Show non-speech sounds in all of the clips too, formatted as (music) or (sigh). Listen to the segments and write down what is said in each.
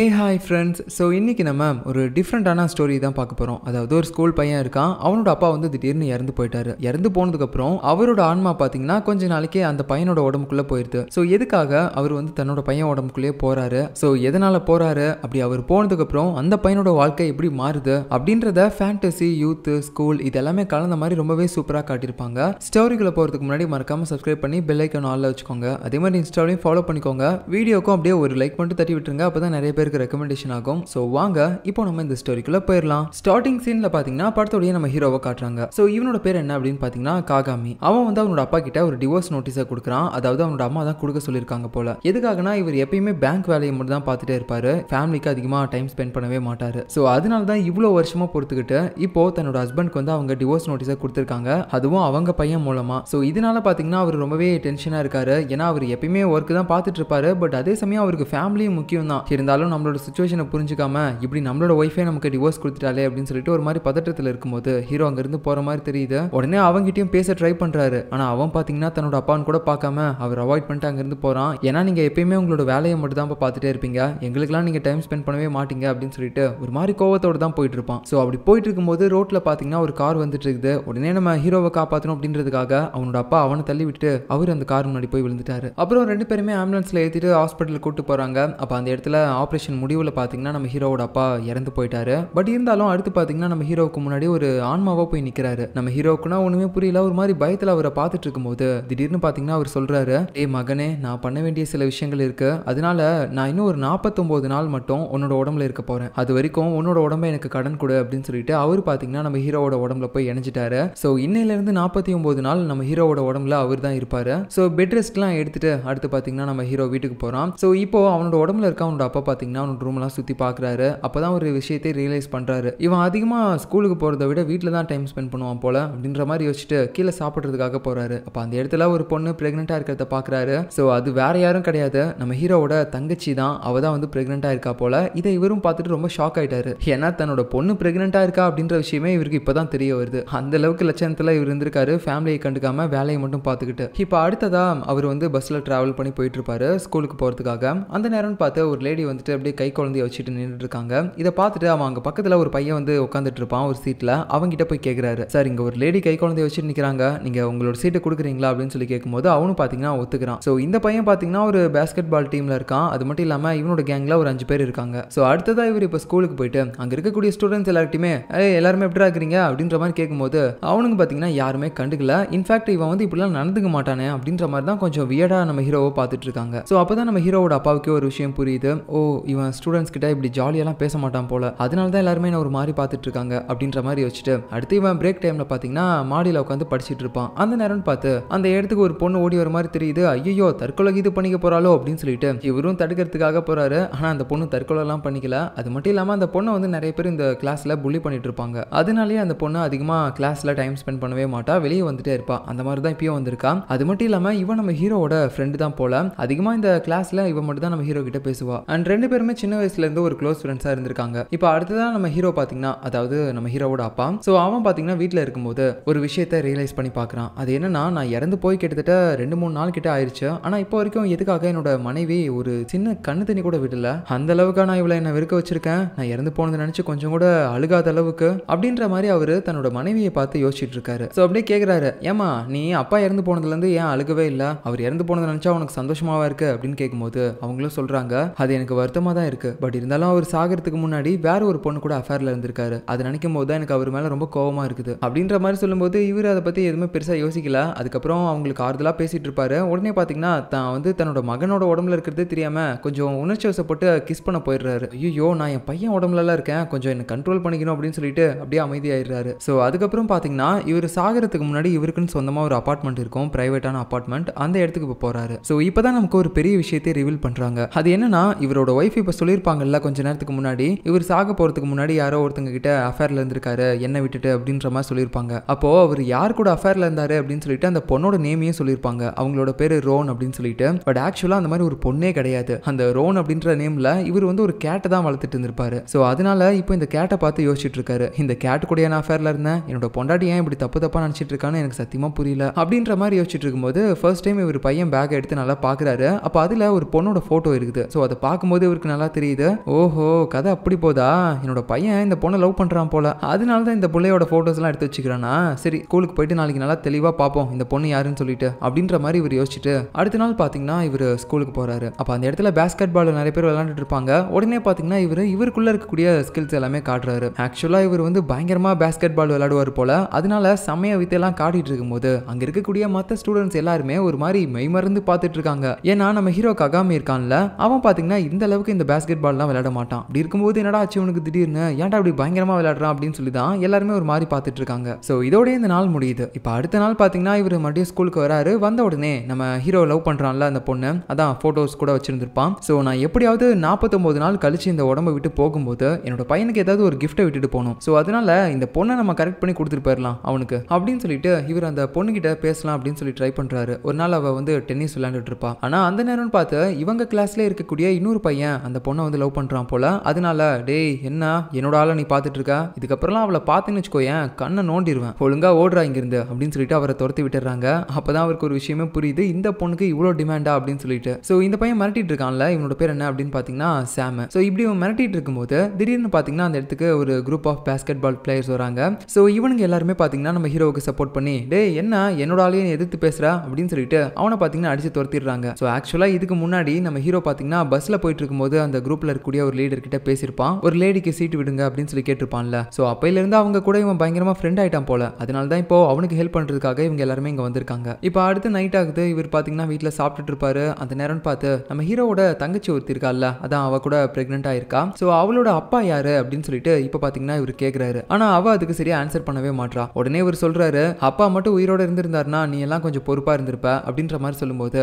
ஏ hi friends so இன்றைக்கி நம்ம ஒரு டிஃப்ரெண்ட்டான ஸ்டோரி தான் பார்க்க போகிறோம் அதாவது ஒரு ஸ்கூல் பையன் இருக்கான் அவனோட அப்பா வந்து திடீர்னு இறந்து போயிட்டாரு இறந்து போனதுக்கப்புறம் அவரோட ஆன்மா பார்த்தீங்கன்னா கொஞ்ச நாளைக்கே அந்த பையனோட உடம்புக்குள்ளே போயிடுது ஸோ எதுக்காக அவர் வந்து தன்னோட பையன் உடம்புக்குள்ளேயே போகிறாரு ஸோ எதனால் போகிறாரு அப்படி அவர் போனதுக்கப்புறம் அந்த பையனோட வாழ்க்கை எப்படி மாறுது அப்படின்றத ஃபேண்டசி யூத்து ஸ்கூல் இது எல்லாமே கலந்த மாதிரி ரொம்பவே சூப்பராக காட்டியிருப்பாங்க ஸ்டோரிக்குள்ளே போகிறதுக்கு முன்னாடி மறக்காமல் சப்ஸ்கிரைப் பண்ணி பெல்லைக்கன் ஆளில் வச்சுக்கோங்க அதே மாதிரி இன்ஸ்டாலையும் ஃபாலோ பண்ணிக்கோங்க வீடியோக்கும் அப்படியே ஒரு லைக் மட்டும் தட்டி விட்டுருங்க அப்போ தான் நிறைய பேர் பேருக்கு ரெக்கமெண்டேஷன் ஆகும் ஸோ வாங்க இப்போ நம்ம இந்த ஸ்டோரிக்குள்ள போயிடலாம் ஸ்டார்டிங் சீன்ல பாத்தீங்கன்னா படத்தோடய நம்ம ஹீரோவை காட்டுறாங்க ஸோ இவனோட பேர் என்ன அப்படின்னு பாத்தீங்கன்னா காகாமி அவன் வந்து அவனோட அப்பா கிட்ட ஒரு டிவோர்ஸ் நோட்டீஸை கொடுக்குறான் அதாவது அவனோட அம்மா தான் கொடுக்க சொல்லியிருக்காங்க போல எதுக்காகனா இவர் எப்பயுமே பேங்க் வேலையை மட்டும் தான் பார்த்துட்டே இருப்பாரு ஃபேமிலிக்கு அதிகமாக டைம் ஸ்பெண்ட் பண்ணவே மாட்டாரு ஸோ அதனால தான் இவ்வளோ வருஷமா பொறுத்துக்கிட்டு இப்போ தன்னோட ஹஸ்பண்ட்க்கு வந்து அவங்க டிவோர்ஸ் நோட்டீஸை கொடுத்துருக்காங்க அதுவும் அவங்க பையன் மூலமா ஸோ இதனால பார்த்தீங்கன்னா அவர் ரொம்பவே டென்ஷனாக இருக்காரு ஏன்னா அவர் எப்பயுமே ஒர்க் தான் பார்த்துட்டு இருப்பாரு பட் அதே சமயம் அவருக்கு ஃபேமிலியும் முக்கியம் தான் இருந்தாலும் நம்மளோட சுச்சுவேஷனை புரிஞ்சிக்காம இப்படி நம்மளோட ஒய்ஃபே நமக்கு டிவோர்ஸ் கொடுத்துட்டாலே அப்படின்னு சொல்லிட்டு ஒரு மாதிரி பதட்டத்தில் இருக்கும்போது ஹீரோ அங்கேருந்து போகிற மாதிரி தெரியுது உடனே அவங்ககிட்டயும் பேச ட்ரை பண்ணுறாரு ஆனால் அவன் பார்த்தீங்கன்னா தன்னோட அப்பான்னு கூட பார்க்காம அவர் அவாய்ட் பண்ணிட்டு அங்கேருந்து போகிறான் ஏன்னா நீங்கள் எப்பயுமே உங்களோட வேலையை மட்டும் தான் பார்த்துட்டே இருப்பீங்க எங்களுக்கெல்லாம் நீங்கள் டைம் ஸ்பெண்ட் பண்ணவே மாட்டீங்க அப்படின்னு சொல்லிட்டு ஒரு மாதிரி கோவத்தோடு தான் போயிட்டு இருப்பான் ஸோ அப்படி போயிட்டு இருக்கும்போது ரோட்டில் பார்த்தீங்கன்னா ஒரு கார் வந்துட்டு இருக்குது உடனே நம்ம ஹீரோவை காப்பாற்றணும் அப்படின்றதுக்காக அவனோட அப்பா அவனை தள்ளி விட்டு அவர் அந்த கார் முன்னாடி போய் விழுந்துட்டாரு அப்புறம் ரெண்டு பேருமே ஆம்புலன்ஸில் ஏற்றிட்டு ஹாஸ்பிட்டலில் கூப்பிட்டு போகிறாங்க அப்போ அந்த இடத்துல ஆப்ரேஷன் கான்வர்சேஷன் முடிவில் பார்த்தீங்கன்னா நம்ம ஹீரோவோட அப்பா இறந்து போயிட்டாரு பட் இருந்தாலும் அடுத்து பார்த்தீங்கன்னா நம்ம ஹீரோவுக்கு முன்னாடி ஒரு ஆன்மாவாக போய் நிற்கிறாரு நம்ம ஹீரோக்குன்னா ஒன்றுமே புரியல ஒரு மாதிரி பயத்தில் அவரை பார்த்துட்டு இருக்கும்போது திடீர்னு பார்த்தீங்கன்னா அவர் சொல்கிறாரு ஏ மகனே நான் பண்ண வேண்டிய சில விஷயங்கள் இருக்குது அதனால நான் இன்னும் ஒரு நாற்பத்தொம்போது நாள் மட்டும் உன்னோட உடம்புல இருக்க போகிறேன் அது வரைக்கும் உன்னோட உடம்ப எனக்கு கடன் கொடு அப்படின்னு சொல்லிட்டு அவர் பார்த்தீங்கன்னா நம்ம ஹீரோவோட உடம்புல போய் இணைஞ்சிட்டாரு ஸோ இன்னையிலேருந்து நாற்பத்தி ஒம்பது நாள் நம்ம ஹீரோவோட உடம்புல அவர் தான் இருப்பார் ஸோ பெட் ரெஸ்ட்லாம் எடுத்துட்டு அடுத்து பார்த்தீங்கன்னா நம்ம ஹீரோ வீட்டுக்கு போகிறான் ஸோ இப்போ அவனோட உடம்புல இருக்க அவனோட அப்பா பார்த்தீங்கன்னா பார்த்தீங்கன்னா அவனோட ரூம்லாம் சுற்றி பார்க்குறாரு அப்போ தான் ஒரு விஷயத்தை ரியலைஸ் பண்ணுறாரு இவன் அதிகமாக ஸ்கூலுக்கு போகிறத விட வீட்டில் தான் டைம் ஸ்பெண்ட் பண்ணுவான் போல் அப்படின்ற மாதிரி யோசிச்சுட்டு கீழே சாப்பிட்றதுக்காக போகிறாரு அப்போ அந்த இடத்துல ஒரு பொண்ணு ப்ரெக்னெண்ட்டாக இருக்கிறத பார்க்குறாரு ஸோ அது வேற யாரும் கிடையாது நம்ம ஹீரோவோட தங்கச்சி தான் அவ தான் வந்து ப்ரெக்னெண்ட்டாக இருக்கா போல் இதை இவரும் பார்த்துட்டு ரொம்ப ஷாக் ஆயிட்டாரு ஏன்னா தன்னோட பொண்ணு ப்ரெக்னெண்ட்டாக இருக்கா அப்படின்ற விஷயமே இவருக்கு இப்போ தான் தெரிய வருது அந்த அளவுக்கு லட்சணத்தில் இவர் இருந்திருக்காரு ஃபேமிலியை கண்டுக்காம வேலையை மட்டும் பார்த்துக்கிட்டு இப்போ அடுத்ததா அவர் வந்து பஸ்ஸில் ட்ராவல் பண்ணி போயிட்டு இருப்பாரு ஸ்கூலுக்கு போகிறதுக்காக அந்த நேரம்னு பார்த்து ஒரு லேடி வந்துட்டு அப்படியே கை குழந்தைய வச்சுட்டு நின்றுட்டு இருக்காங்க இதை பார்த்துட்டு அவன் அங்கே பக்கத்தில் ஒரு பையன் வந்து உட்காந்துட்டு இருப்பான் ஒரு சீட்டில் அவங்ககிட்ட போய் கேட்கிறாரு சார் இங்கே ஒரு லேடி கை குழந்தைய வச்சுட்டு நிற்கிறாங்க நீங்க உங்களோட சீட்டை கொடுக்குறீங்களா அப்படின்னு சொல்லி கேட்கும்போது அவனும் பார்த்தீங்கன்னா ஒத்துக்கிறான் ஸோ இந்த பையன் பார்த்தீங்கன்னா ஒரு பேஸ்கெட் பால் டீமில் இருக்கான் அது மட்டும் இல்லாமல் இவனோட கேங்கில் ஒரு அஞ்சு பேர் இருக்காங்க ஸோ அடுத்ததா இவர் இப்போ ஸ்கூலுக்கு போயிட்டு அங்கே இருக்கக்கூடிய ஸ்டூடெண்ட்ஸ் எல்லார்ட்டுமே எல்லாருமே எப்படி இருக்கிறீங்க அப்படின்ற மாதிரி கேட்கும்போது அவனுங்க பார்த்தீங்கன்னா யாருமே கண்டுக்கல இன்ஃபேக்ட் இவன் வந்து இப்படிலாம் நடந்துக்க மாட்டானே அப்படின்ற மாதிரி தான் கொஞ்சம் வியடா நம்ம ஹீரோவை பார்த்துட்டு இருக்காங்க ஸோ அப்பதான் நம்ம ஹீரோவோட அப்பாவுக்கே ஒரு விஷயம் புரியுது ஓ இவன் ஸ்டூடெண்ட்ஸ் கிட்ட இப்படி ஜாலியெல்லாம் பேச மாட்டான் போல அதனால தான் எல்லாருமே நான் ஒரு மாதிரி பார்த்துட்டு இருக்காங்க அப்படின்ற மாதிரி வச்சுட்டு அடுத்து இவன் பிரேக் டைமில் பார்த்தீங்கன்னா மாடியில் உட்காந்து படிச்சுட்டு இருப்பான் அந்த நேரம்னு பார்த்து அந்த இடத்துக்கு ஒரு பொண்ணு ஓடி வர மாதிரி தெரியுது ஐயோ தற்கொலை இது பண்ணிக்க போகிறாளோ அப்படின்னு சொல்லிட்டு இவரும் தடுக்கிறதுக்காக போகிறாரு ஆனால் அந்த பொண்ணு தற்கொலைலாம் பண்ணிக்கல அது மட்டும் இல்லாமல் அந்த பொண்ணை வந்து நிறைய பேர் இந்த கிளாஸ்ல புள்ளி பண்ணிட்டு இருப்பாங்க அதனாலேயே அந்த பொண்ணு அதிகமாக கிளாஸ்ல டைம் ஸ்பெண்ட் பண்ணவே மாட்டா வெளியே வந்துட்டே இருப்பா அந்த மாதிரி தான் இப்பயும் வந்திருக்கான் அது மட்டும் இல்லாமல் இவன் நம்ம ஹீரோவோட ஃப்ரெண்டு தான் போல அதிகமாக இந்த கிளாஸ்ல இவன் மட்டும் தான் நம்ம ஹீரோ கிட்ட பேசுவா அண்ட் ரெண்டு பேருமே சின்ன வயசுலேருந்து ஒரு க்ளோஸ் ஃப்ரெண்ட்ஸாக இருந்திருக்காங்க இப்போ அடுத்ததான் நம்ம ஹீரோ பார்த்தீங்கன்னா அதாவது நம்ம ஹீரோவோட அப்பா ஸோ அவன் பார்த்தீங்கன்னா வீட்டில் இருக்கும்போது ஒரு விஷயத்த ரியலைஸ் பண்ணி பாக்குறான் அது என்னன்னா நான் இறந்து போய் கிட்டத்தட்ட ரெண்டு மூணு நாள் கிட்ட ஆயிடுச்சு ஆனால் இப்போ வரைக்கும் எதுக்காக என்னோட மனைவி ஒரு சின்ன கண்ணு தண்ணி கூட விடல அந்த அளவுக்கு நான் இவ்வளோ என்ன விருக்க வச்சிருக்கேன் நான் இறந்து போனதை நினச்சி கொஞ்சம் கூட அழுகாத அளவுக்கு அப்படின்ற மாதிரி அவர் தன்னோட மனைவியை பார்த்து யோசிச்சுட்டு இருக்காரு ஸோ அப்படியே கேட்குறாரு ஏமா நீ அப்பா இறந்து போனதுலேருந்து ஏன் அழுகவே இல்லை அவர் இறந்து போனதை நினச்சா உனக்கு சந்தோஷமாவா இருக்கு அப்படின்னு கேட்கும்போது அவங்களும் சொல்கிறாங்க அது எனக்கு வருத்தம் கஷ்டமாக தான் இருக்குது பட் இருந்தாலும் அவர் சாகிறதுக்கு முன்னாடி வேற ஒரு பொண்ணு கூட அஃபேரில் இருந்திருக்காரு அதை நினைக்கும் போது தான் எனக்கு அவர் மேலே ரொம்ப கோவமாக இருக்குது அப்படின்ற மாதிரி சொல்லும்போது இவர் அதை பற்றி எதுவுமே பெருசாக யோசிக்கல அதுக்கப்புறம் அவங்களுக்கு ஆறுதலாக பேசிகிட்டு இருப்பாரு உடனே பார்த்தீங்கன்னா தான் வந்து தன்னோட மகனோட உடம்புல இருக்கிறதே தெரியாமல் கொஞ்சம் உணர்ச்சி வசப்பட்டு கிஸ் பண்ண போயிடுறாரு ஐயோ நான் என் பையன் உடம்புலலாம் இருக்கேன் கொஞ்சம் என்ன கண்ட்ரோல் பண்ணிக்கணும் அப்படின்னு சொல்லிட்டு அப்படியே அமைதியாயிடுறாரு ஸோ அதுக்கப்புறம் பார்த்தீங்கன்னா இவர் சாகிறதுக்கு முன்னாடி இவருக்குன்னு சொந்தமாக ஒரு அப்பார்ட்மெண்ட் இருக்கும் ப்ரைவேட்டான அப்பார்ட்மெண்ட் அந்த இடத்துக்கு போகிறாரு ஸோ இப்போ தான் நமக்கு ஒரு பெரிய விஷயத்தை ரிவீல் பண்ணுறாங்க அது என்னன்னா இவரோட ஒய்ஃப் ஒய்ஃப் இப்போ சொல்லியிருப்பாங்கல்ல கொஞ்ச நேரத்துக்கு முன்னாடி இவர் சாக போகிறதுக்கு முன்னாடி யாரோ ஒருத்தங்க கிட்ட அஃபேரில் இருந்திருக்காரு என்னை விட்டுட்டு அப்படின்ற மாதிரி சொல்லியிருப்பாங்க அப்போது அவர் யார் கூட அஃபேரில் இருந்தார் அப்படின்னு சொல்லிட்டு அந்த பொண்ணோட நேமையும் சொல்லியிருப்பாங்க அவங்களோட பேர் ரோன் அப்படின்னு சொல்லிட்டு பட் ஆக்சுவலாக அந்த மாதிரி ஒரு பொண்ணே கிடையாது அந்த ரோன் அப்படின்ற நேமில் இவர் வந்து ஒரு கேட்டை தான் வளர்த்துட்டு இருந்திருப்பாரு ஸோ அதனால இப்போ இந்த கேட்டை பார்த்து யோசிச்சுட்டு இருக்காரு இந்த கேட் கூட நான் அஃபேரில் இருந்தேன் என்னோட பொண்டாட்டி ஏன் இப்படி தப்பு தப்பாக நினச்சிட்டு இருக்கான்னு எனக்கு சத்தியமாக புரியல அப்படின்ற மாதிரி யோசிச்சுட்டு இருக்கும்போது ஃபர்ஸ்ட் டைம் இவர் பையன் பேக் எடுத்து நல்லா பார்க்குறாரு அப்போ அதில் ஒரு பொண்ணோட ஃபோட்டோ இருக்குது ஸோ அதை பார்க்கும்போது இவருக்கு இவருக்கு நல்லா தெரியுது ஓஹோ கதை அப்படி போதா என்னோட பையன் இந்த பொண்ணை லவ் பண்றான் போல அதனால தான் இந்த பிள்ளையோட எல்லாம் எடுத்து வச்சுக்கிறானா சரி ஸ்கூலுக்கு போயிட்டு நாளைக்கு நல்லா தெளிவா பார்ப்போம் இந்த பொண்ணு யாருன்னு சொல்லிட்டு அப்படின்ற மாதிரி இவர் யோசிச்சுட்டு அடுத்த நாள் பாத்தீங்கன்னா இவர் ஸ்கூலுக்கு போறாரு அப்போ அந்த இடத்துல பேஸ்கெட் பால் நிறைய பேர் விளாண்டுட்டு இருப்பாங்க உடனே பார்த்தீங்கன்னா இவர் இவருக்குள்ள இருக்கக்கூடிய ஸ்கில்ஸ் எல்லாமே காட்டுறாரு ஆக்சுவலா இவர் வந்து பயங்கரமா பேஸ்கெட் பால் விளையாடுவார் போல அதனால சமய வித்தையெல்லாம் காட்டிட்டு இருக்கும்போது அங்க இருக்கக்கூடிய மற்ற ஸ்டூடெண்ட்ஸ் எல்லாருமே ஒரு மாதிரி மெய்மறந்து பார்த்துட்டு இருக்காங்க ஏன்னா நம்ம ஹீரோ ககாமி இருக்கான்ல அவன் பார்த்தீங்கன்னா இந்த அளவுக்கு அளவுக்கு இந்த பேஸ்கெட் பால்லாம் விளையாட மாட்டான் அப்படி இருக்கும்போது என்னடா ஆச்சு உனக்கு திடீர்னு ஏன்டா அப்படி பயங்கரமாக விளையாடுறான் அப்படின்னு சொல்லி தான் எல்லாருமே ஒரு மாதிரி பார்த்துட்டு இருக்காங்க ஸோ இதோடய இந்த நாள் முடியுது இப்போ அடுத்த நாள் பார்த்தீங்கன்னா இவர் மறுபடியும் ஸ்கூலுக்கு வராரு வந்த உடனே நம்ம ஹீரோ லவ் பண்ணுறான்ல அந்த பொண்ணு அதான் ஃபோட்டோஸ் கூட வச்சிருந்திருப்பான் ஸோ நான் எப்படியாவது நாற்பத்தொம்போது நாள் கழிச்சு இந்த உடம்பை விட்டு போகும்போது என்னோட பையனுக்கு ஏதாவது ஒரு கிஃப்ட்டை விட்டுட்டு போகணும் ஸோ அதனால இந்த பொண்ணை நம்ம கரெக்ட் பண்ணி கொடுத்துட்டு போயிடலாம் அவனுக்கு அப்படின்னு சொல்லிட்டு இவர் அந்த பொண்ணுகிட்ட பேசலாம் அப்படின்னு சொல்லி ட்ரை பண்ணுறாரு ஒரு நாள் அவள் வந்து டென்னிஸ் விளையாண்டுட்டு இருப்பா ஆனால் அந்த நேரம்னு பார்த்து இவங்க கிளாஸ்ல இருக்கக்கூடிய இன்னொரு பையன் அந்த பொண்ணை வந்து லவ் பண்ணுறான் போல அதனால டேய் என்ன என்னோட ஆளை நீ பார்த்துட்டு இருக்கா இதுக்கப்புறம்லாம் அவளை பார்த்துன்னு வச்சுக்கோ ஏன் கண்ணை நோண்டிடுவேன் ஒழுங்காக ஓடுறா இங்கிருந்து அப்படின்னு சொல்லிட்டு அவரை துரத்தி விட்டுறாங்க அப்போ தான் அவருக்கு ஒரு விஷயமே புரியுது இந்த பொண்ணுக்கு இவ்வளோ டிமாண்டா அப்படின்னு சொல்லிட்டு ஸோ இந்த பையன் மிரட்டிட்டு இருக்கான்ல இவனோட பேர் என்ன அப்படின்னு பார்த்தீங்கன்னா சாம ஸோ இப்படி இவன் மிரட்டிட்டு இருக்கும்போது திடீர்னு பார்த்தீங்கன்னா அந்த இடத்துக்கு ஒரு group of basketball players வராங்க ஸோ இவனுங்க எல்லாருமே பார்த்தீங்கன்னா நம்ம ஹீரோவுக்கு சப்போர்ட் பண்ணி டே என்ன என்னோட ஆளையும் எதிர்த்து பேசுகிறா அப்படின்னு சொல்லிட்டு அவனை பார்த்தீங்கன்னா அடிச்சு துரத்திடுறாங்க ஸோ ஆக்சுவலாக இதுக்கு முன்னாடி நம்ம ஹீரோ பார்த்தீங்கன்னா பஸ்ஸில் போயிட்டு இருக்கும்போது போது அந்த குரூப்ல இருக்கக்கூடிய ஒரு லீடர் கிட்ட பேசியிருப்பான் ஒரு லேடிக்கு சீட்டு விடுங்க அப்படின்னு சொல்லி கேட்டிருப்பான்ல ஸோ இருந்து அவங்க கூட இவன் பயங்கரமா ஃப்ரெண்ட் ஆயிட்டான் போல அதனால தான் இப்போ அவனுக்கு ஹெல்ப் பண்றதுக்காக இவங்க எல்லாருமே இங்கே வந்திருக்காங்க இப்போ அடுத்து நைட் ஆகுது இவர் பாத்தீங்கன்னா வீட்டுல சாப்பிட்டுட்டு இருப்பாரு அந்த நேரம் பார்த்து நம்ம ஹீரோவோட தங்கச்சி ஒருத்தி அதான் அவ கூட பிரெக்னென்ட் ஆயிருக்கா ஸோ அவளோட அப்பா யாரு அப்படின்னு சொல்லிட்டு இப்போ பாத்தீங்கன்னா இவர் கேட்குறாரு ஆனா அவ அதுக்கு சரியா ஆன்சர் பண்ணவே மாட்டா உடனே இவர் சொல்றாரு அப்பா மட்டும் உயிரோட இருந்திருந்தாருனா நீ எல்லாம் கொஞ்சம் பொறுப்பா இருந்திருப்ப அப்படின்ற மாதிரி சொல்லும்போது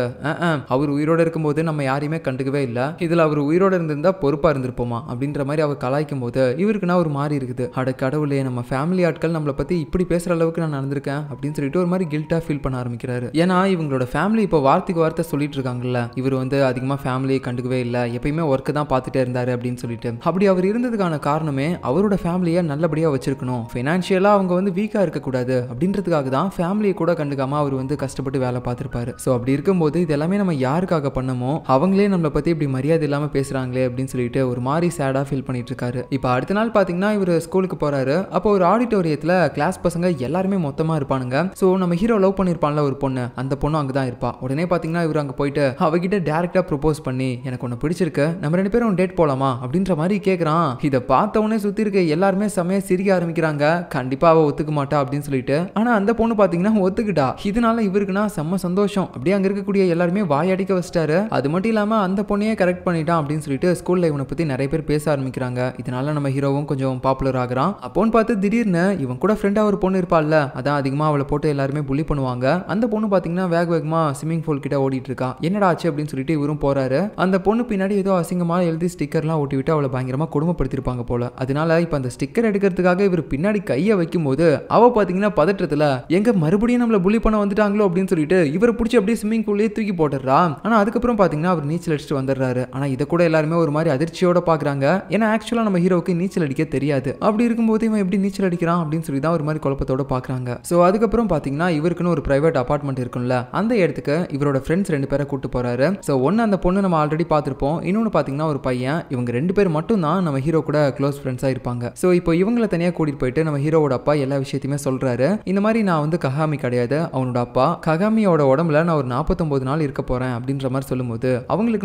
அவர் உயிரோட இருக்கும்போது நம்ம யாரையுமே கண்டுக்கவே இல்லை இதில் அவர் உயிரோடு இருந்திருந்தா பொறுப்பாக இருந்திருப்போமா அப்படின்ற மாதிரி அவள் கலாய்க்கும் போது இவருக்குன்னா ஒரு மாதிரி இருக்குது அட கடவுளே நம்ம ஃபேமிலி ஆட்கள் நம்மளை பற்றி இப்படி பேசுகிற அளவுக்கு நான் நடந்திருக்கேன் அப்படின்னு சொல்லிட்டு ஒரு மாதிரி கில்ட்டாக ஃபீல் பண்ண ஆரம்பிக்கிறாரு ஏன்னா இவங்களோட ஃபேமிலி இப்போ வார்த்தைக்கு வார்த்தை சொல்லிட்டு இருக்காங்கல்ல இவர் வந்து அதிகமாக ஃபேமிலியை கண்டுக்கவே இல்லை எப்பயுமே ஒர்க்கு தான் பார்த்துட்டே இருந்தார் அப்படின்னு சொல்லிட்டு அப்படி அவர் இருந்ததுக்கான காரணமே அவரோட ஃபேமிலியை நல்லபடியாக வச்சிருக்கணும் ஃபினான்ஷியலாக அவங்க வந்து வீக்காக இருக்கக்கூடாது அப்படின்றதுக்காக தான் ஃபேமிலியை கூட கண்டுக்காமல் அவர் வந்து கஷ்டப்பட்டு வேலை பார்த்துருப்பாரு ஸோ அப்படி இருக்கும்போது இது எல்லாமே நம்ம யாருக்காக பண்ணமோ அவங்களே நம்மளை பற்றி இப்படி மரியாதை இல்லாமல் பேசுகிறாங்களே அப்படின்னு சொல்லிட்டு ஒரு மாதிரி சேடாக ஃபீல் பண்ணிட்டு இருக்காரு இப்போ அடுத்த நாள் பார்த்தீங்கன்னா இவர் ஸ்கூலுக்கு போகிறாரு அப்போ ஒரு ஆடிட்டோரியத்தில் கிளாஸ் பசங்க எல்லாருமே மொத்தமாக இருப்பானுங்க ஸோ நம்ம ஹீரோ லவ் பண்ணியிருப்பான்ல ஒரு பொண்ணு அந்த பொண்ணு அங்கே தான் இருப்பா உடனே பார்த்தீங்கன்னா இவர் அங்கே போயிட்டு அவகிட்ட டேரெக்டாக ப்ரொபோஸ் பண்ணி எனக்கு ஒன்று பிடிச்சிருக்கு நம்ம ரெண்டு பேரும் டேட் போகலாமா அப்படின்ற மாதிரி கேட்குறான் இதை பார்த்தவொடனே சுற்றி இருக்க எல்லாருமே செமையாக சிரிக்க ஆரம்பிக்கிறாங்க கண்டிப்பாக அவள் ஒத்துக்க மாட்டா அப்படின்னு சொல்லிட்டு ஆனால் அந்த பொண்ணு பார்த்தீங்கன்னா ஒத்துக்கிட்டா இதனால இவருக்குன்னா செம்ம சந்தோஷம் அப்படியே அங்கே இருக்கக்கூடிய எல்லாருமே வாயடிக்க வச்சிட்டாரு அது மட்டும் இல்லாமல் அந்த பொண்ணையே கரெக்ட் பண்ணிட்டான் அப்படின்னு சொல்லிட்டு ஸ்கூல் இவனை பற்றி நிறைய பேர் பேச ஆரம்பிக்கிறாங்க இதனால நம்ம ஹீரோவும் கொஞ்சம் பாப்புலர் ஆகிறான் அப்போன்னு பார்த்து திடீர்னு இவன் கூட ஃப்ரெண்டாக ஒரு பொண்ணு இருப்பாள்ல அதான் அதிகமாக அவளை போட்டு எல்லாருமே புள்ளி பண்ணுவாங்க அந்த பொண்ணு பார்த்தீங்கன்னா வேக வேகமாக ஸ்விம்மிங் பூல் கிட்ட ஓடிட்டு இருக்கா என்னடா ஆச்சு அப்படின்னு சொல்லிட்டு இவரும் போறாரு அந்த பொண்ணு பின்னாடி ஏதோ அசிங்கமாக எழுதி ஸ்டிக்கர்லாம் ஓட்டி விட்டு அவளை பயங்கரமாக கொடுமைப்படுத்திருப்பாங்க போல அதனால இப்போ அந்த ஸ்டிக்கர் எடுக்கிறதுக்காக இவர் பின்னாடி கையை வைக்கும் போது அவ பார்த்தீங்கன்னா பதற்றத்தில் எங்க மறுபடியும் நம்மளை புள்ளி பண்ண வந்துட்டாங்களோ அப்படின்னு சொல்லிட்டு இவரை பிடிச்சி அப்படியே ஸ்விம்மிங் பூல்லேயே தூக்கி போட்டுறா ஆனால் அதுக்கப்புறம் பார்த்தீங்கன்னா அவர் நீச்சல் அடிச்சுட்டு வந்துடுறாரு ஆனால் இதை கூட கூட எல்லாருமே ஒரு மாதிரி அதிர்ச்சியோட பாக்குறாங்க ஏன்னா ஆக்சுவலாக நம்ம ஹீரோவுக்கு நீச்சல் அடிக்க தெரியாது அப்படி இருக்கும்போது இவன் எப்படி நீச்சல் அடிக்கிறான் அப்படின்னு சொல்லி தான் ஒரு மாதிரி குழப்பத்தோட பார்க்குறாங்க ஸோ அதுக்கப்புறம் பார்த்தீங்கன்னா இவருக்குன்னு ஒரு பிரைவேட் அப்பார்ட்மெண்ட் இருக்கும்ல அந்த இடத்துக்கு இவரோட ஃப்ரெண்ட்ஸ் ரெண்டு பேரை கூட்டு போறாரு ஸோ ஒன்று அந்த பொண்ணு நம்ம ஆல்ரெடி பார்த்துருப்போம் இன்னொன்று பார்த்தீங்கன்னா ஒரு பையன் இவங்க ரெண்டு பேர் மட்டும் தான் நம்ம ஹீரோ கூட க்ளோஸ் ஃப்ரெண்ட்ஸாக இருப்பாங்க ஸோ இப்போ இவங்கள தனியாக கூட்டிட்டு போயிட்டு நம்ம ஹீரோட அப்பா எல்லா விஷயத்தையுமே சொல்றாரு இந்த மாதிரி நான் வந்து ககாமி கிடையாது அவனோட அப்பா ககாமியோட உடம்புல நான் ஒரு நாற்பத்தொன்பது நாள் இருக்க போறேன் அப்படின்ற மாதிரி சொல்லும்போது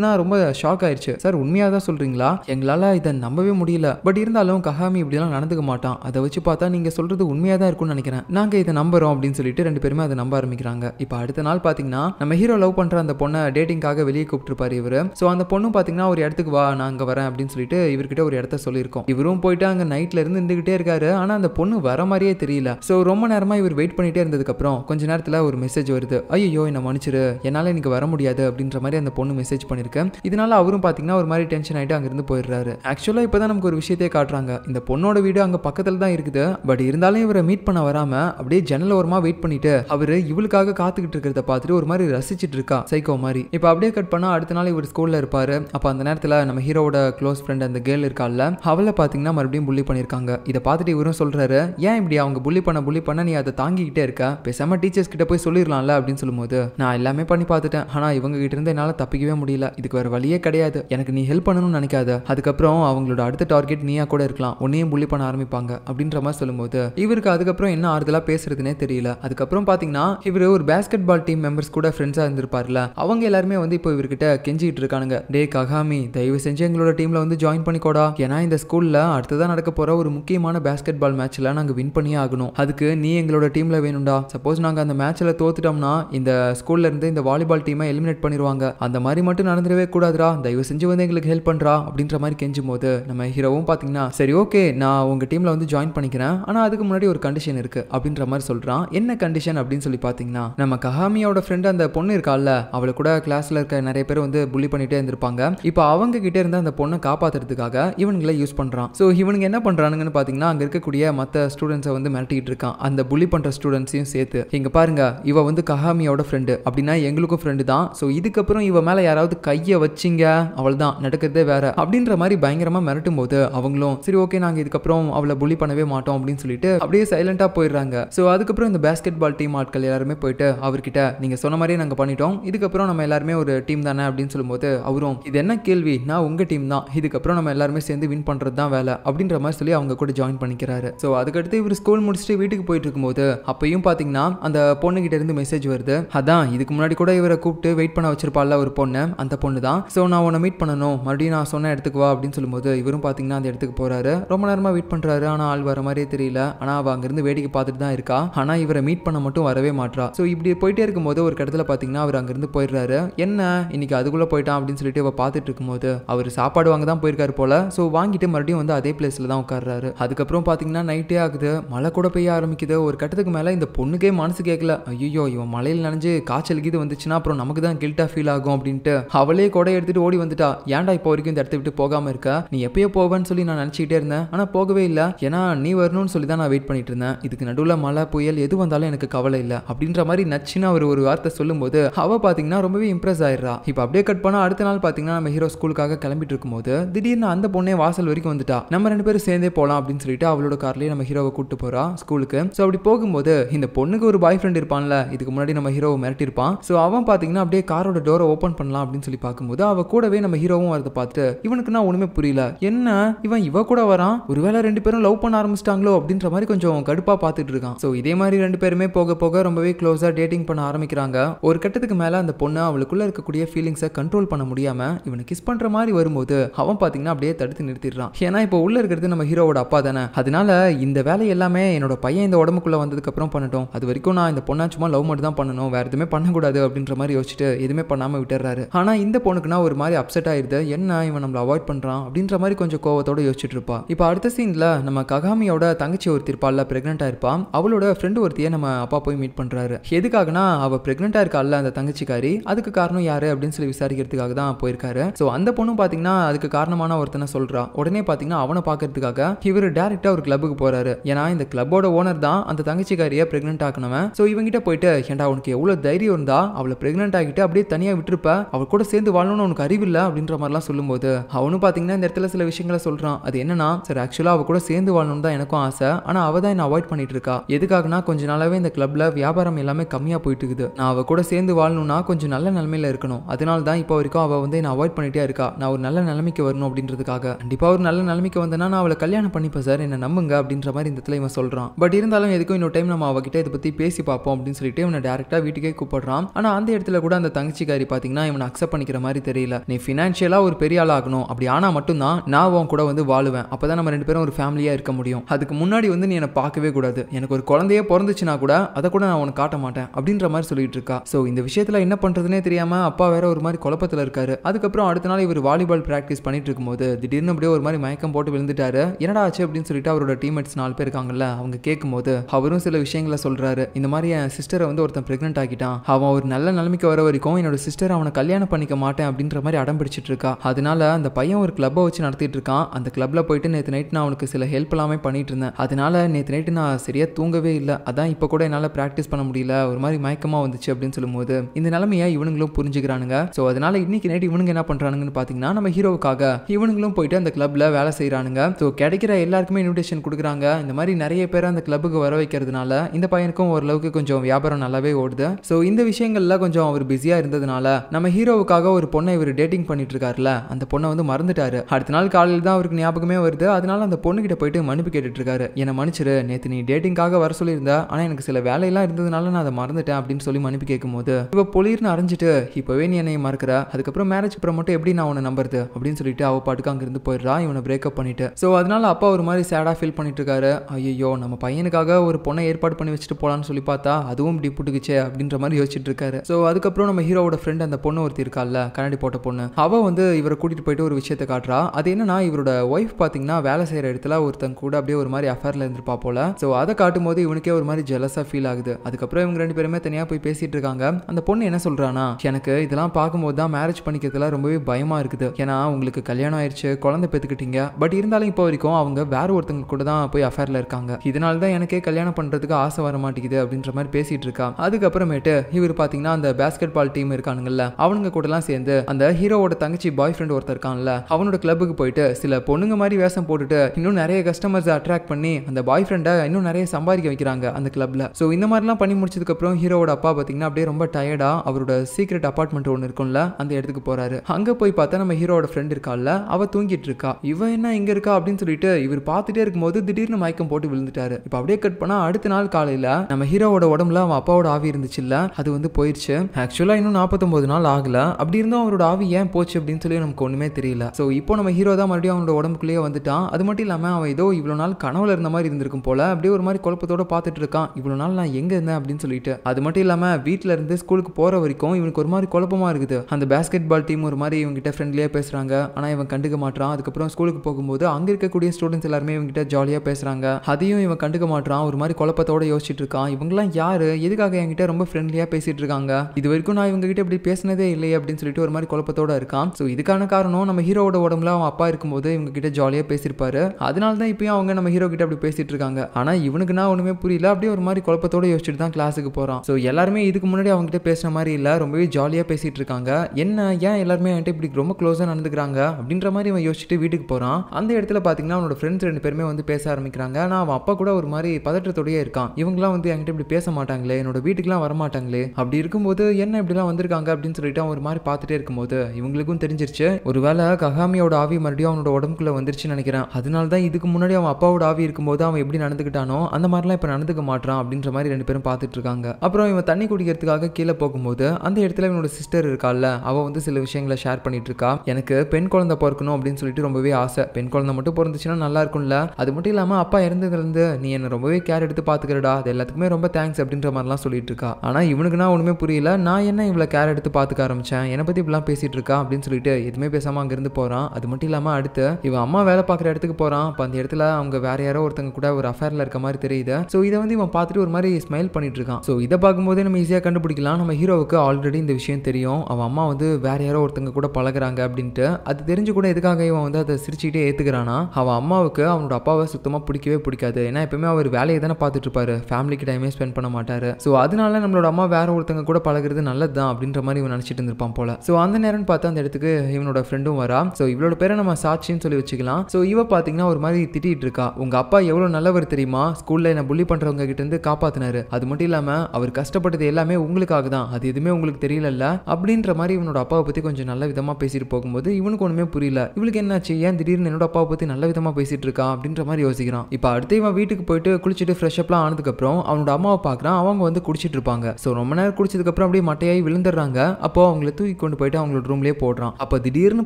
நான் ரொம்ப ஷாக் ஆயிடுச்சு சார் உண்மையாக தான் சொல்கிறீங்களா எங்களால் இதை நம்பவே முடியல பட் இருந்தாலும் கஹாமி இப்படிலாம் நடந்துக்க மாட்டான் அதை வச்சு பார்த்தா நீங்கள் சொல்கிறது உண்மையாக தான் இருக்கும்னு நினைக்கிறேன் நாங்கள் இதை நம்புறோம் அப்படின்னு சொல்லிட்டு ரெண்டு பேருமே அதை நம்ப ஆரம்பிக்கிறாங்க இப்போ அடுத்த நாள் பார்த்தீங்கன்னா நம்ம ஹீரோ லவ் பண்ணுற அந்த பொண்ணை டேட்டிங்காக வெளியே கூப்பிட்டுருப்பாரு இவர் ஸோ அந்த பொண்ணும் பார்த்தீங்கன்னா ஒரு இடத்துக்கு வா நான் அங்கே வரேன் அப்படின்னு சொல்லிட்டு இவர்கிட்ட ஒரு இடத்த சொல்லியிருக்கோம் இவரும் போயிட்டு அங்கே நைட்டில் இருந்து நின்றுக்கிட்டே இருக்காரு ஆனால் அந்த பொண்ணு வர மாதிரியே தெரியல ஸோ ரொம்ப நேரமாக இவர் வெயிட் பண்ணிட்டே இருந்ததுக்கப்புறம் கொஞ்ச நேரத்தில் ஒரு மெசேஜ் வருது ஐயோ என்னை மன்னிச்சிரு என்னால் எனக்கு வர முடியாது அப்படின்ற மாதிரி அந்த பொண்ணு மெசேஜ் பண்ணியிருக்கேன் இதனால அவரும் பார்த்தீங்கன்னா பார்த்தீங்கன்னா ஒரு மாதிரி டென்ஷன் ஆகிட்டு அங்கேருந்து போயிடுறாரு ஆக்சுவலாக இப்போ தான் நமக்கு ஒரு விஷயத்தையே காட்டுறாங்க இந்த பொண்ணோட வீடு அங்கே பக்கத்தில் தான் இருக்குது பட் இருந்தாலும் இவரை மீட் பண்ண வராமல் அப்படியே ஜன்னல் ஓரமாக வெயிட் பண்ணிட்டு அவர் இவளுக்காக காத்துக்கிட்டு இருக்கிறத பார்த்துட்டு ஒரு மாதிரி ரசிச்சுட்டு இருக்கா சைக்கோ மாதிரி இப்போ அப்படியே கட் பண்ணால் அடுத்த நாள் இவர் ஸ்கூலில் இருப்பார் அப்போ அந்த நேரத்தில் நம்ம ஹீரோட க்ளோஸ் ஃப்ரெண்ட் அந்த கேர்ள் இருக்கால அவளை பார்த்தீங்கன்னா மறுபடியும் புள்ளி பண்ணியிருக்காங்க இதை பார்த்துட்டு இவரும் சொல்கிறாரு ஏன் இப்படி அவங்க புள்ளி பண்ண புள்ளி பண்ண நீ அதை தாங்கிக்கிட்டே இருக்க பேசாம டீச்சர்ஸ் கிட்ட போய் சொல்லிடலாம்ல அப்படின்னு சொல்லும்போது நான் எல்லாமே பண்ணி பார்த்துட்டேன் ஆனால் இவங்க கிட்ட இருந்து என்னால் தப்பிக்கவே முடியல இதுக்கு வேறு வழியே கிடையாது எனக்கு எனக்கு நீ ஹெல்ப் பண்ணணும்னு நினைக்காத அதுக்கப்புறம் அவங்களோட அடுத்த டார்கெட் நீயா கூட இருக்கலாம் உன்னையும் புள்ளி பண்ண ஆரம்பிப்பாங்க அப்படின்ற மாதிரி சொல்லும்போது இவருக்கு அதுக்கப்புறம் என்ன ஆறுதலா பேசுறதுனே தெரியல அதுக்கப்புறம் பாத்தீங்கன்னா இவர் ஒரு பேஸ்கெட் பால் டீம் மெம்பர்ஸ் கூட ஃப்ரெண்ட்ஸா இருந்திருப்பார்ல அவங்க எல்லாருமே வந்து இப்போ இவர்கிட்ட கெஞ்சிக்கிட்டு இருக்கானுங்க டே ககாமி தயவு செஞ்சு எங்களோட டீம்ல வந்து ஜாயின் பண்ணிக்கோடா ஏன்னா இந்த ஸ்கூல்ல அடுத்ததான் நடக்க போற ஒரு முக்கியமான பேஸ்கெட் பால் மேட்ச்ல நாங்க வின் பண்ணியே ஆகணும் அதுக்கு நீ எங்களோட டீம்ல வேணும்டா சப்போஸ் நாங்கள் அந்த மேட்ச்ல தோத்துட்டோம்னா இந்த ஸ்கூல்ல இருந்து இந்த வாலிபால் டீமை எலிமினேட் பண்ணிடுவாங்க அந்த மாதிரி மட்டும் நடந்துடவே கூடாதுடா தயவு செஞ்சு வந்து எங்களுக்கு ஹெல்ப் பண்ணுறா அப்படின்ற மாதிரி கெஞ்சும் போது நம்ம ஹீரோவும் பார்த்தீங்கன்னா சரி ஓகே நான் உங்கள் டீமில் வந்து ஜாயின் பண்ணிக்கிறேன் ஆனால் அதுக்கு முன்னாடி ஒரு கண்டிஷன் இருக்குது அப்படின்ற மாதிரி சொல்கிறான் என்ன கண்டிஷன் அப்படின்னு சொல்லி பார்த்தீங்கன்னா நம்ம கஹாமியோட ஃப்ரெண்டு அந்த பொண்ணு இருக்கால அவளை கூட கிளாஸில் இருக்க நிறைய பேர் வந்து புள்ளி பண்ணிகிட்டே இருந்திருப்பாங்க இப்போ அவங்க கிட்டே இருந்து அந்த பொண்ணை காப்பாற்றுறதுக்காக இவனுங்களை யூஸ் பண்ணுறான் ஸோ இவனுங்க என்ன பண்ணுறானுங்கன்னு பார்த்தீங்கன்னா அங்கே இருக்கக்கூடிய மற்ற ஸ்டூடெண்ட்ஸை வந்து மிரட்டிகிட்டு இருக்கான் அந்த புள்ளி பண்ணுற ஸ்டூடெண்ட்ஸையும் சேர்த்து இங்கே பாருங்க இவ வந்து கஹாமியோட ஃப்ரெண்டு அப்படின்னா எங்களுக்கும் ஃப்ரெண்டு தான் ஸோ இதுக்கப்புறம் இவ மேலே யாராவது கையை வச்சிங்க அவள் அவள்தான் நடக்கிறதே வேற அப்படின்ற மாதிரி பயங்கரமா மிரட்டும் போது அவங்களும் சரி ஓகே நாங்க இதுக்கப்புறம் அவளை புலி பண்ணவே மாட்டோம் அப்படின்னு சொல்லிட்டு அப்படியே சைலண்டா போயிடுறாங்க ஸோ அதுக்கப்புறம் இந்த பேஸ்கெட் பால் டீம் ஆட்கள் எல்லாருமே போயிட்டு அவர்கிட்ட நீங்க சொன்ன மாதிரியே நாங்க பண்ணிட்டோம் இதுக்கப்புறம் நம்ம எல்லாருமே ஒரு டீம் தானே அப்படின்னு சொல்லும்போது அவரும் இது என்ன கேள்வி நான் உங்க டீம் தான் இதுக்கப்புறம் நம்ம எல்லாருமே சேர்ந்து வின் பண்றது தான் வேலை அப்படின்ற மாதிரி சொல்லி அவங்க கூட ஜாயின் பண்ணிக்கிறாரு ஸோ அதுக்கடுத்து இவர் ஸ்கூல் முடிச்சுட்டு வீட்டுக்கு போயிட்டு இருக்கும்போது அப்பயும் பாத்தீங்கன்னா அந்த கிட்ட இருந்து மெசேஜ் வருது அதான் இதுக்கு முன்னாடி கூட இவரை கூப்பிட்டு வெயிட் பண்ண வச்சிருப்பாள் ஒரு பொண்ணு அந்த பொண்ணு தான் ஸோ நான் உன மீட் பண்ணணும் மறுபடியும் நான் சொன்ன இடத்துக்கு வா அப்படின்னு சொல்லும்போது இவரும் பார்த்தீங்கன்னா அந்த இடத்துக்கு போகிறாரு ரொம்ப நேரமாக வெயிட் பண்ணுறாரு ஆனால் ஆள் வர மாதிரியே தெரியல ஆனால் அவள் அங்கேருந்து வேடிக்கை பார்த்துட்டு தான் இருக்கா ஆனால் இவரை மீட் பண்ண மட்டும் வரவே மாட்டா ஸோ இப்படி போயிட்டே இருக்கும்போது ஒரு இடத்துல பார்த்தீங்கன்னா அவர் அங்கேருந்து போயிடுறாரு என்ன இன்னைக்கு அதுக்குள்ளே போயிட்டான் அப்படின்னு சொல்லிட்டு அவள் பார்த்துட்டு இருக்கும்போது அவர் சாப்பாடு வாங்க தான் போயிருக்காரு போல ஸோ வாங்கிட்டு மறுபடியும் வந்து அதே பிளேஸில் தான் உட்காடுறாரு அதுக்கப்புறம் பார்த்தீங்கன்னா நைட்டே ஆகுது மழை கூட பெய்ய ஆரம்பிக்குது ஒரு கட்டத்துக்கு மேலே இந்த பொண்ணுக்கே மனசு கேட்கல ஐயோ இவன் மலையில் நினைஞ்சு காய்ச்சல் கீது வந்துச்சுன்னா அப்புறம் நமக்கு தான் கில்ட்டாக ஃபீல் ஆகும் அப்படின்ட்டு அவளே கொடை எடுத்துகிட்டு ஓடி வந்துட்டா ஏன்டா இப்போ வரைக்கும் இந்த இடத்த விட்டு போகாமல் இருக்க நீ எப்பயோ போவேன்னு சொல்லி நான் நினச்சிக்கிட்டே இருந்தேன் ஆனால் போகவே இல்லை ஏன்னா நீ வரணும்னு சொல்லி தான் நான் வெயிட் பண்ணிட்டு இருந்தேன் இதுக்கு நடுவில் மழை புயல் எது வந்தாலும் எனக்கு கவலை இல்லை அப்படின்ற மாதிரி நச்சுன்னு அவர் ஒரு வார்த்தை சொல்லும்போது அவள் பார்த்தீங்கன்னா ரொம்பவே இம்ப்ரெஸ் ஆயிடுறா இப்போ அப்படியே கட் பண்ணால் அடுத்த நாள் பார்த்தீங்கன்னா நம்ம ஹீரோ ஸ்கூலுக்காக கிளம்பிட்டு இருக்கும்போது திடீர்னு அந்த பொண்ணே வாசல் வரைக்கும் வந்துட்டா நம்ம ரெண்டு பேரும் சேர்ந்தே போகலாம் அப்படின்னு சொல்லிட்டு அவளோட கார்லேயே நம்ம ஹீரோவை கூப்பிட்டு போகிறா ஸ்கூலுக்கு ஸோ அப்படி போகும்போது இந்த பொண்ணுக்கு ஒரு பாய் ஃப்ரெண்ட் இருப்பான்ல இதுக்கு முன்னாடி நம்ம ஹீரோவை மிரட்டிருப்பான் ஸோ அவன் பார்த்தீங்கன்னா அப்படியே காரோட டோரை ஓப்பன் பண்ணலாம் அப்படின்னு சொல்லி பார்க்கும்போது அவள் கூடவே நம்ம ஹீரோவும் வரத பார்த்துட்டு இவனுக்கு நான் ஒண்ணுமே புரியல என்ன இவன் இவ கூட வரான் ஒருவேளை ரெண்டு பேரும் லவ் பண்ண ஆரம்பிச்சிட்டாங்களோ அப்படின்ற மாதிரி கொஞ்சம் கடுப்பா பார்த்துட்டு இருக்கான் ஸோ இதே மாதிரி ரெண்டு பேருமே போக போக ரொம்பவே க்ளோஸா டேட்டிங் பண்ண ஆரம்பிக்கிறாங்க ஒரு கட்டத்துக்கு மேல அந்த பொண்ணு அவளுக்குள்ள இருக்கக்கூடிய ஃபீலிங்ஸை கண்ட்ரோல் பண்ண முடியாம இவனை கிஸ் பண்ற மாதிரி வரும்போது அவன் பாத்தீங்கன்னா அப்படியே தடுத்து நிறுத்திடுறான் ஏன்னா இப்போ உள்ள இருக்கிறது நம்ம ஹீரோவோட அப்பா தானே அதனால இந்த வேலை எல்லாமே என்னோட பையன் இந்த உடம்புக்குள்ள வந்ததுக்கு அப்புறம் பண்ணட்டும் அது வரைக்கும் நான் இந்த பொண்ணா சும்மா லவ் மட்டும் தான் பண்ணணும் வேற எதுவுமே பண்ணக்கூடாது அப்படின்ற மாதிரி யோசிச்சுட்டு எதுவுமே பண்ணாம விட்டுறாரு ஆனா இந்த பொண்ணுக்குன்னா ஒரு மாதிரி அப்செட் ஆயிடுது என்ன இவன் நம்மளை அவாய்ட் பண்றான் அப்படின்ற மாதிரி கொஞ்சம் கோவத்தோட யோசிச்சுட்டு இருப்பா இப்போ அடுத்த சீன்ல நம்ம ககாமியோட தங்கச்சி ஒருத்தி இருப்பாள் ப்ரெக்னெண்ட்டாக இருப்பான் அவளோட ஃப்ரெண்டு ஒருத்தியை நம்ம அப்பா போய் மீட் பண்ணுறாரு எதுக்காகனா அவள் பிரெக்னென்டா இருக்காள் அந்த தங்கச்சிக்காரி அதுக்கு காரணம் யாரு அப்படின்னு சொல்லி விசாரிக்கிறதுக்காக தான் போயிருக்காரு ஸோ அந்த பொண்ணும் பார்த்தீங்கன்னா அதுக்கு காரணமான ஒருத்தனை சொல்றா உடனே பார்த்தீங்கன்னா அவனை பார்க்கறதுக்காக இவர் டேரக்டா ஒரு கிளப்புக்கு போறாரு ஏன்னா இந்த கிளப்போட ஓனர் தான் அந்த தங்கச்சிக்காரியை பிரெக்னென்ட் ஆக்கினவன் ஸோ இவங்கிட்ட போயிட்டு ஏன்டா உனக்கு எவ்வளவு தைரியம் இருந்தா அவளை ப்ரெக்னென்ட் ஆகிட்டு அப்படியே தனியாக விட்டுருப்ப அவள் கூட சேர்ந்து வாழணும்னு உனக்கு அறிவில்லை அப்படின்னு அப்படின்ற மாதிரிலாம் சொல்லும்போது அவனும் பார்த்தீங்கன்னா இந்த இடத்துல சில விஷயங்களை சொல்கிறான் அது என்னன்னா சார் ஆக்சுவலாக அவள் கூட சேர்ந்து வாழணும்னு தான் எனக்கும் ஆசை ஆனால் அவள் தான் என்னை அவாய்ட் பண்ணிட்டு இருக்கா எதுக்காகனா கொஞ்ச நாளாகவே இந்த கிளப்பில் வியாபாரம் எல்லாமே கம்மியாக போயிட்டு இருக்குது நான் அவள் கூட சேர்ந்து வாழணும்னா கொஞ்சம் நல்ல நிலமையில இருக்கணும் அதனால தான் இப்போ வரைக்கும் அவள் வந்து என்னை அவாய்ட் பண்ணிட்டே இருக்கா நான் ஒரு நல்ல நிலைமைக்கு வரணும் அப்படின்றதுக்காக கண்டிப்பாக ஒரு நல்ல நிலைமைக்கு வந்தேன்னா நான் அவளை கல்யாணம் பண்ணிப்பேன் சார் என்னை நம்புங்க அப்படின்ற மாதிரி இந்த இடத்துல இவன் சொல்கிறான் பட் இருந்தாலும் எதுக்கும் இன்னொரு டைம் நம்ம அவகிட்ட இதை பற்றி பேசி பார்ப்போம் அப்படின்னு சொல்லிட்டு இவனை டேரெக்டாக வீட்டுக்கே கூப்பிடுறான் ஆனால் அந்த இடத்துல கூட அந்த தங்கச்சிக்காரி பார்த்தீங்கன்னா இவனை அக்செப்ட் பண்ணிக்கிற மாதிரி தெரியல நீ ஃபினான்ஸ் ஃபைனான்ஷியலாக ஒரு பெரிய ஆள் ஆகணும் அப்படி ஆனால் மட்டும்தான் நான் அவன் கூட வந்து வாழுவேன் அப்போ தான் நம்ம ரெண்டு பேரும் ஒரு ஃபேமிலியாக இருக்க முடியும் அதுக்கு முன்னாடி வந்து நீ என்னை பார்க்கவே கூடாது எனக்கு ஒரு குழந்தையே பிறந்துச்சுன்னா கூட அதை கூட நான் உனக்கு காட்ட மாட்டேன் அப்படின்ற மாதிரி சொல்லிட்டு இருக்கா ஸோ இந்த விஷயத்தில் என்ன பண்ணுறதுனே தெரியாமல் அப்பா வேற ஒரு மாதிரி குழப்பத்தில் இருக்காரு அதுக்கப்புறம் அடுத்த நாள் இவர் வாலிபால் ப்ராக்டிஸ் பண்ணிட்டு இருக்கும்போது திடீர்னு அப்படியே ஒரு மாதிரி மயக்கம் போட்டு விழுந்துட்டாரு என்னடா ஆச்சு அப்படின்னு சொல்லிட்டு அவரோட டீம்மேட்ஸ் நாலு பேர் இருக்காங்கல்ல அவங்க கேட்கும்போது அவரும் சில விஷயங்களை சொல்றாரு இந்த மாதிரி என் சிஸ்டரை வந்து ஒருத்தன் பிரெக்னென்ட் ஆகிட்டான் அவன் ஒரு நல்ல நிலைமைக்கு வர வரைக்கும் என்னோட சிஸ்டர் அவனை கல்யாணம் பண்ணிக்க மாட்டேன் அப்படின்ற மாதிரி அடம் இருக்கா அதனால அந்த பையன் ஒரு கிளப்பை வச்சு நடத்திட்டு இருக்கான் அந்த கிளப்பில் போயிட்டு நேற்று நைட் நான் அவனுக்கு சில ஹெல்ப் எல்லாமே பண்ணிட்டு இருந்தேன் அதனால நேற்று நைட்டு நான் சரியாக தூங்கவே இல்லை அதான் இப்போ கூட என்னால் ப்ராக்டிஸ் பண்ண முடியல ஒரு மாதிரி மயக்கமாக வந்துச்சு அப்படின்னு சொல்லும்போது இந்த நிலமையை இவனுங்களும் புரிஞ்சுக்கிறானுங்க ஸோ அதனால இன்னைக்கு நைட் இவனுங்க என்ன பண்ணுறானுங்கன்னு பார்த்தீங்கன்னா நம்ம ஹீரோவுக்காக இவனுங்களும் போயிட்டு அந்த கிளப்பில் வேலை செய்கிறானுங்க ஸோ கிடைக்கிற எல்லாருக்குமே இன்விடேஷன் கொடுக்குறாங்க இந்த மாதிரி நிறைய பேர் அந்த கிளப்புக்கு வர வைக்கிறதுனால இந்த பையனுக்கும் ஓரளவுக்கு கொஞ்சம் வியாபாரம் நல்லாவே ஓடுது ஸோ இந்த விஷயங்கள்ல கொஞ்சம் அவர் பிஸியாக இருந்ததுனால நம்ம ஹீரோவுக்காக ஒரு பொண்ணை இவர் டேட்டிங் பண்ணிட்டு இருக்காருல்ல அந்த பொண்ணை வந்து மறந்துட்டாரு அடுத்த நாள் காலையில் தான் அவருக்கு ஞாபகமே வருது அதனால அந்த பொண்ணுகிட்ட போயிட்டு மன்னிப்பு கேட்டுட்டு இருக்காரு என்னை மன்னிச்சிரு நேத்து நீ டேட்டிங்காக வர சொல்லியிருந்தா ஆனால் எனக்கு சில வேலையெல்லாம் இருந்ததுனால நான் அதை மறந்துட்டேன் அப்படின்னு சொல்லி மன்னிப்பு கேட்கும்போது இப்போ பொலிர்னு அரைஞ்சிட்டு இப்போவே நீ என்னை மறக்கிற அதுக்கப்புறம் மேரேஜ் அப்புறம் மட்டும் எப்படி நான் உன்னை நம்புறது அப்படின்னு சொல்லிட்டு அவள் பாட்டுக்கு அங்கிருந்து போயிடுறா இவனை பிரேக்கப் பண்ணிட்டு ஸோ அதனால அப்பா ஒரு மாதிரி சேடாக ஃபீல் பண்ணிட்டு இருக்காரு ஐயோ நம்ம பையனுக்காக ஒரு பொண்ணை ஏற்பாடு பண்ணி வச்சுட்டு போலான்னு சொல்லி பார்த்தா அதுவும் இப்படி புட்டுக்குச்சே அப்படின்ற மாதிரி யோசிச்சுட்டு இருக்காரு ஸோ அதுக்கப்புறம் நம்ம ஹீரோவோட ஃப்ரெண்ட் அந்த பொண்ணு ஒருத்தி இல்ல கண்ணாடி போட்ட பொண்ணு அவ அவள் வந்து இவரை கூட்டிகிட்டு போயிட்டு ஒரு விஷயத்தை காட்டுறா அது என்னன்னா இவரோட ஒய்ஃப் பார்த்தீங்கன்னா வேலை செய்கிற இடத்துல ஒருத்தங்க கூட அப்படியே ஒரு மாதிரி அஃபேரில் இருந்திருப்பா போல ஸோ அதை காட்டும் போது இவனுக்கே ஒரு மாதிரி ஜெலஸாக ஃபீல் ஆகுது அதுக்கப்புறம் இவங்க ரெண்டு பேருமே தனியாக போய் பேசிட்டு இருக்காங்க அந்த பொண்ணு என்ன சொல்கிறானா எனக்கு இதெல்லாம் பார்க்கும்போது தான் மேரேஜ் பண்ணிக்கிறதுலாம் ரொம்பவே பயமாக இருக்குது ஏன்னா உங்களுக்கு கல்யாணம் ஆயிடுச்சு குழந்தை பெற்றுக்கிட்டீங்க பட் இருந்தாலும் இப்போ வரைக்கும் அவங்க வேற ஒருத்தங்க கூட தான் போய் அஃபேரில் இருக்காங்க இதனால தான் எனக்கே கல்யாணம் பண்ணுறதுக்கு ஆசை வர மாட்டேங்குது அப்படின்ற மாதிரி பேசிகிட்டு இருக்கா அதுக்கப்புறமேட்டு இவர் பார்த்தீங்கன்னா அந்த பேஸ்கெட் பால் டீம் இருக்கானுங்கல்ல அவனுங்க கூடலாம் சேர்ந்து அந்த ஹீரோவோட தங்கச்சி பாய் ஃப்ரெண்ட் ஒருத்தர் இருக்கான்ல அவனோட கிளப்புக்கு போயிட்டு சில பொண்ணுங்க மாதிரி வேஷம் போட்டுட்டு இன்னும் நிறைய கஸ்டமர்ஸ் அட்ராக்ட் பண்ணி அந்த பாய் ஃப்ரெண்டை இன்னும் நிறைய சம்பாதிக்க வைக்கிறாங்க அந்த கிளப்ல ஸோ இந்த மாதிரிலாம் பண்ணி முடிச்சதுக்கப்புறம் ஹீரோட அப்பா பார்த்தீங்கன்னா அப்படியே ரொம்ப டயர்டா அவரோட சீக்ரெட் அப்பார்ட்மெண்ட் ஒன்று இருக்கும்ல அந்த இடத்துக்கு போறாரு அங்கே போய் பார்த்தா நம்ம ஹீரோட ஃப்ரெண்ட் இருக்கால அவ தூங்கிட்டு இருக்கா இவ என்ன இங்க இருக்கா அப்படின்னு சொல்லிட்டு இவர் பார்த்துட்டே இருக்கும்போது திடீர்னு மயக்கம் போட்டு விழுந்துட்டாரு இப்போ அப்படியே கட் பண்ணா அடுத்த நாள் காலையில நம்ம ஹீரோவோட உடம்புல அவன் அப்பாவோட ஆவி இருந்துச்சுல்ல அது வந்து போயிடுச்சு ஆக்சுவலா இன்னும் நாற்பத்தொன்பது நாள் ஆகல அப்படி இருந்தும் அவரோட ஆவி ஏன் போச்சு போச்சு அப்படின்னு சொல்லி நமக்கு ஒண்ணுமே தெரியல ஸோ இப்போ நம்ம ஹீரோ தான் மறுபடியும் அவனோட உடம்புக்குள்ளேயே வந்துட்டான் அது மட்டும் இல்லாமல் அவன் ஏதோ இவ்வளோ நாள் கனவுல இருந்த மாதிரி இருந்திருக்கும் போல அப்படியே ஒரு மாதிரி குழப்பத்தோட பார்த்துட்டு இருக்கான் இவ்வளோ நாள் நான் எங்க இருந்தேன் அப்படின்னு சொல்லிட்டு அது மட்டும் இல்லாமல் வீட்டுல இருந்து ஸ்கூலுக்கு போற வரைக்கும் இவனுக்கு ஒரு மாதிரி குழப்பமா இருக்குது அந்த பேஸ்கெட் பால் டீம் ஒரு மாதிரி இவங்ககிட்ட ஃப்ரெண்ட்லியாக பேசுகிறாங்க ஆனால் இவன் கண்டுக்க மாட்டான் அதுக்கப்புறம் ஸ்கூலுக்கு போகும்போது அங்கே இருக்கக்கூடிய ஸ்டூடெண்ட்ஸ் எல்லாருமே இவங்ககிட்ட ஜாலியாக பேசுகிறாங்க அதையும் இவன் கண்டுக்க மாட்டான் ஒரு மாதிரி குழப்பத்தோட யோசிச்சுட்டு இருக்கான் இவங்களாம் யார் எதுக்காக என்கிட்ட ரொம்ப ஃப்ரெண்ட்லியாக பேசிகிட்டு இருக்காங்க இது வரைக்கும் நான் இவங்ககிட்ட இப்படி பேசினதே இல்லையே அப்படின்னு சொல்லிட்டு ஒரு மாதிரி குழப்பத்தோட இருக்கான் சொல்லலாம் ஸோ இதுக்கான காரணம் நம்ம ஹீரோட உடம்புல அவன் அப்பா இருக்கும்போது இவங்க கிட்ட ஜாலியாக பேசியிருப்பாரு அதனால தான் இப்பயும் அவங்க நம்ம ஹீரோ கிட்ட அப்படி பேசிட்டு இருக்காங்க ஆனால் இவனுக்குனா ஒன்றுமே புரியல அப்படியே ஒரு மாதிரி குழப்பத்தோட யோசிச்சுட்டு தான் கிளாஸுக்கு போகிறான் ஸோ எல்லாருமே இதுக்கு முன்னாடி அவங்க கிட்ட பேசின மாதிரி இல்லை ரொம்பவே ஜாலியாக பேசிட்டு இருக்காங்க என்ன ஏன் எல்லாருமே என்கிட்ட இப்படி ரொம்ப க்ளோஸாக நடந்துக்கிறாங்க அப்படின்ற மாதிரி அவன் யோசிச்சுட்டு வீட்டுக்கு போகிறான் அந்த இடத்துல பார்த்தீங்கன்னா அவனோட ஃப்ரெண்ட்ஸ் ரெண்டு பேருமே வந்து பேச ஆரம்பிக்கிறாங்க ஆனால் அவன் அப்பா கூட ஒரு மாதிரி பதற்றத்தோடயே இருக்கான் இவங்களாம் வந்து என்கிட்ட இப்படி பேச மாட்டாங்களே என்னோட வீட்டுக்குலாம் வர மாட்டாங்களே அப்படி இருக்கும்போது என்ன இப்படிலாம் வந்திருக்காங்க அப்படின்னு சொல்லிட்டு அவன் ஒரு மாதிரி பார்த்துட்டே இருக்கும்போது இவங்களுக்கும் அவனுக்கும் தெரிஞ்சிருச்சு ஒருவேளை ககாமியோட ஆவி மறுபடியும் அவனோட உடம்புக்குள்ள வந்துருச்சுன்னு நினைக்கிறேன் அதனால தான் இதுக்கு முன்னாடி அவன் அப்பாவோட ஆவி இருக்கும்போது அவன் எப்படி நடந்துக்கிட்டானோ அந்த மாதிரிலாம் இப்போ நடந்துக்க மாட்டான் அப்படின்ற மாதிரி ரெண்டு பேரும் பார்த்துட்டு இருக்காங்க அப்புறம் இவன் தண்ணி குடிக்கிறதுக்காக கீழே போகும்போது அந்த இடத்துல இவனோட சிஸ்டர் இருக்கால அவள் வந்து சில விஷயங்களை ஷேர் பண்ணிட்டு இருக்கா எனக்கு பெண் குழந்தை பிறக்கணும் அப்படின்னு சொல்லிட்டு ரொம்பவே ஆசை பெண் குழந்தை மட்டும் பிறந்துச்சுன்னா நல்லா இருக்கும்ல அது மட்டும் இல்லாமல் அப்பா இறந்ததுலேருந்து நீ என்னை ரொம்பவே கேர் எடுத்து பாத்துக்கிறடா அது எல்லாத்துக்குமே ரொம்ப தேங்க்ஸ் அப்படின்ற மாதிரிலாம் சொல்லிட்டு இருக்கா ஆனால் இவனுக்குனா ஒன்றுமே புரியல நான் என்ன இவ்வளோ கேர் எடுத்து பார்த்துக்க ஆரம்பிச்சேன் என்னை பற்றி இப்படிலாம் பேசிட்டு இருக்கா அப்படின்னு அப்படின்னு சொல்லிட்டு எதுவுமே பேசாமல் அங்கேருந்து போகிறான் அது மட்டும் இல்லாமல் அடுத்து இவன் அம்மா வேலை பார்க்குற இடத்துக்கு போகிறான் அப்போ அந்த இடத்துல அவங்க வேற யாரோ ஒருத்தங்க கூட ஒரு அஃபேரில் இருக்க மாதிரி தெரியுது ஸோ இதை வந்து இவன் பார்த்துட்டு ஒரு மாதிரி ஸ்மைல் பண்ணிட்டு இருக்கான் ஸோ இதை பார்க்கும்போதே நம்ம ஈஸியாக கண்டுபிடிக்கலாம் நம்ம ஹீரோவுக்கு ஆல்ரெடி இந்த விஷயம் தெரியும் அவன் அம்மா வந்து வேற யாரோ ஒருத்தங்க கூட பழகிறாங்க அப்படின்ட்டு அது தெரிஞ்சு கூட எதுக்காக இவன் வந்து அதை சிரிச்சுக்கிட்டே ஏற்றுக்கிறானா அவன் அம்மாவுக்கு அவனோட அப்பாவை சுத்தமாக பிடிக்கவே பிடிக்காது ஏன்னா எப்பவுமே அவர் வேலையை தானே பார்த்துட்டு இருப்பாரு ஃபேமிலிக்கு டைமே ஸ்பெண்ட் பண்ண மாட்டாரு ஸோ அதனால நம்மளோட அம்மா வேற ஒருத்தங்க கூட பழகிறது நல்லது தான் அப்படின்ற மாதிரி இவன் நினச்சிட்டு இருந்திருப்பான் போல ஸோ அந்த நேரம்னு பார்த்து அந்த இடத்துல பேசுறதுக்கு இவனோட ஃப்ரெண்டும் வரா ஸோ இவளோட பேரை நம்ம சாட்சின்னு சொல்லி வச்சுக்கலாம் ஸோ இவ பார்த்தீங்கன்னா ஒரு மாதிரி திட்டிகிட்டு இருக்கா உங்க அப்பா எவ்வளோ நல்லவர் தெரியுமா ஸ்கூலில் என்ன புள்ளி பண்ணுறவங்க கிட்ட இருந்து காப்பாத்தினாரு அது மட்டும் இல்லாமல் அவர் கஷ்டப்பட்டது எல்லாமே உங்களுக்காக தான் அது எதுவுமே உங்களுக்கு தெரியல அப்படின்ற மாதிரி இவனோட அப்பாவை பற்றி கொஞ்சம் நல்ல விதமாக பேசிட்டு போகும்போது இவனுக்கு ஒன்றுமே புரியல இவளுக்கு என்னாச்சு ஏன் திடீர்னு என்னோட அப்பாவை பற்றி நல்ல விதமாக பேசிட்டு இருக்கான் அப்படின்ற மாதிரி யோசிக்கிறான் இப்போ அடுத்து இவன் வீட்டுக்கு போயிட்டு குளிச்சுட்டு ஃப்ரெஷ்அப்லாம் ஆனதுக்கப்புறம் அவனோட அம்மாவை பார்க்குறான் அவங்க வந்து குடிச்சிட்டு இருப்பாங்க ஸோ ரொம்ப நேரம் குடிச்சதுக்கப்புறம் அப்படியே மட்டையாகி விழுந்துடுறாங்க அப்போ அவங்கள தூக்கி கொண்டு போயிட்டு அவங்களோட ரூம்லேயே போடுறான் பார்க்குறோம் அப்போ திடீர்னு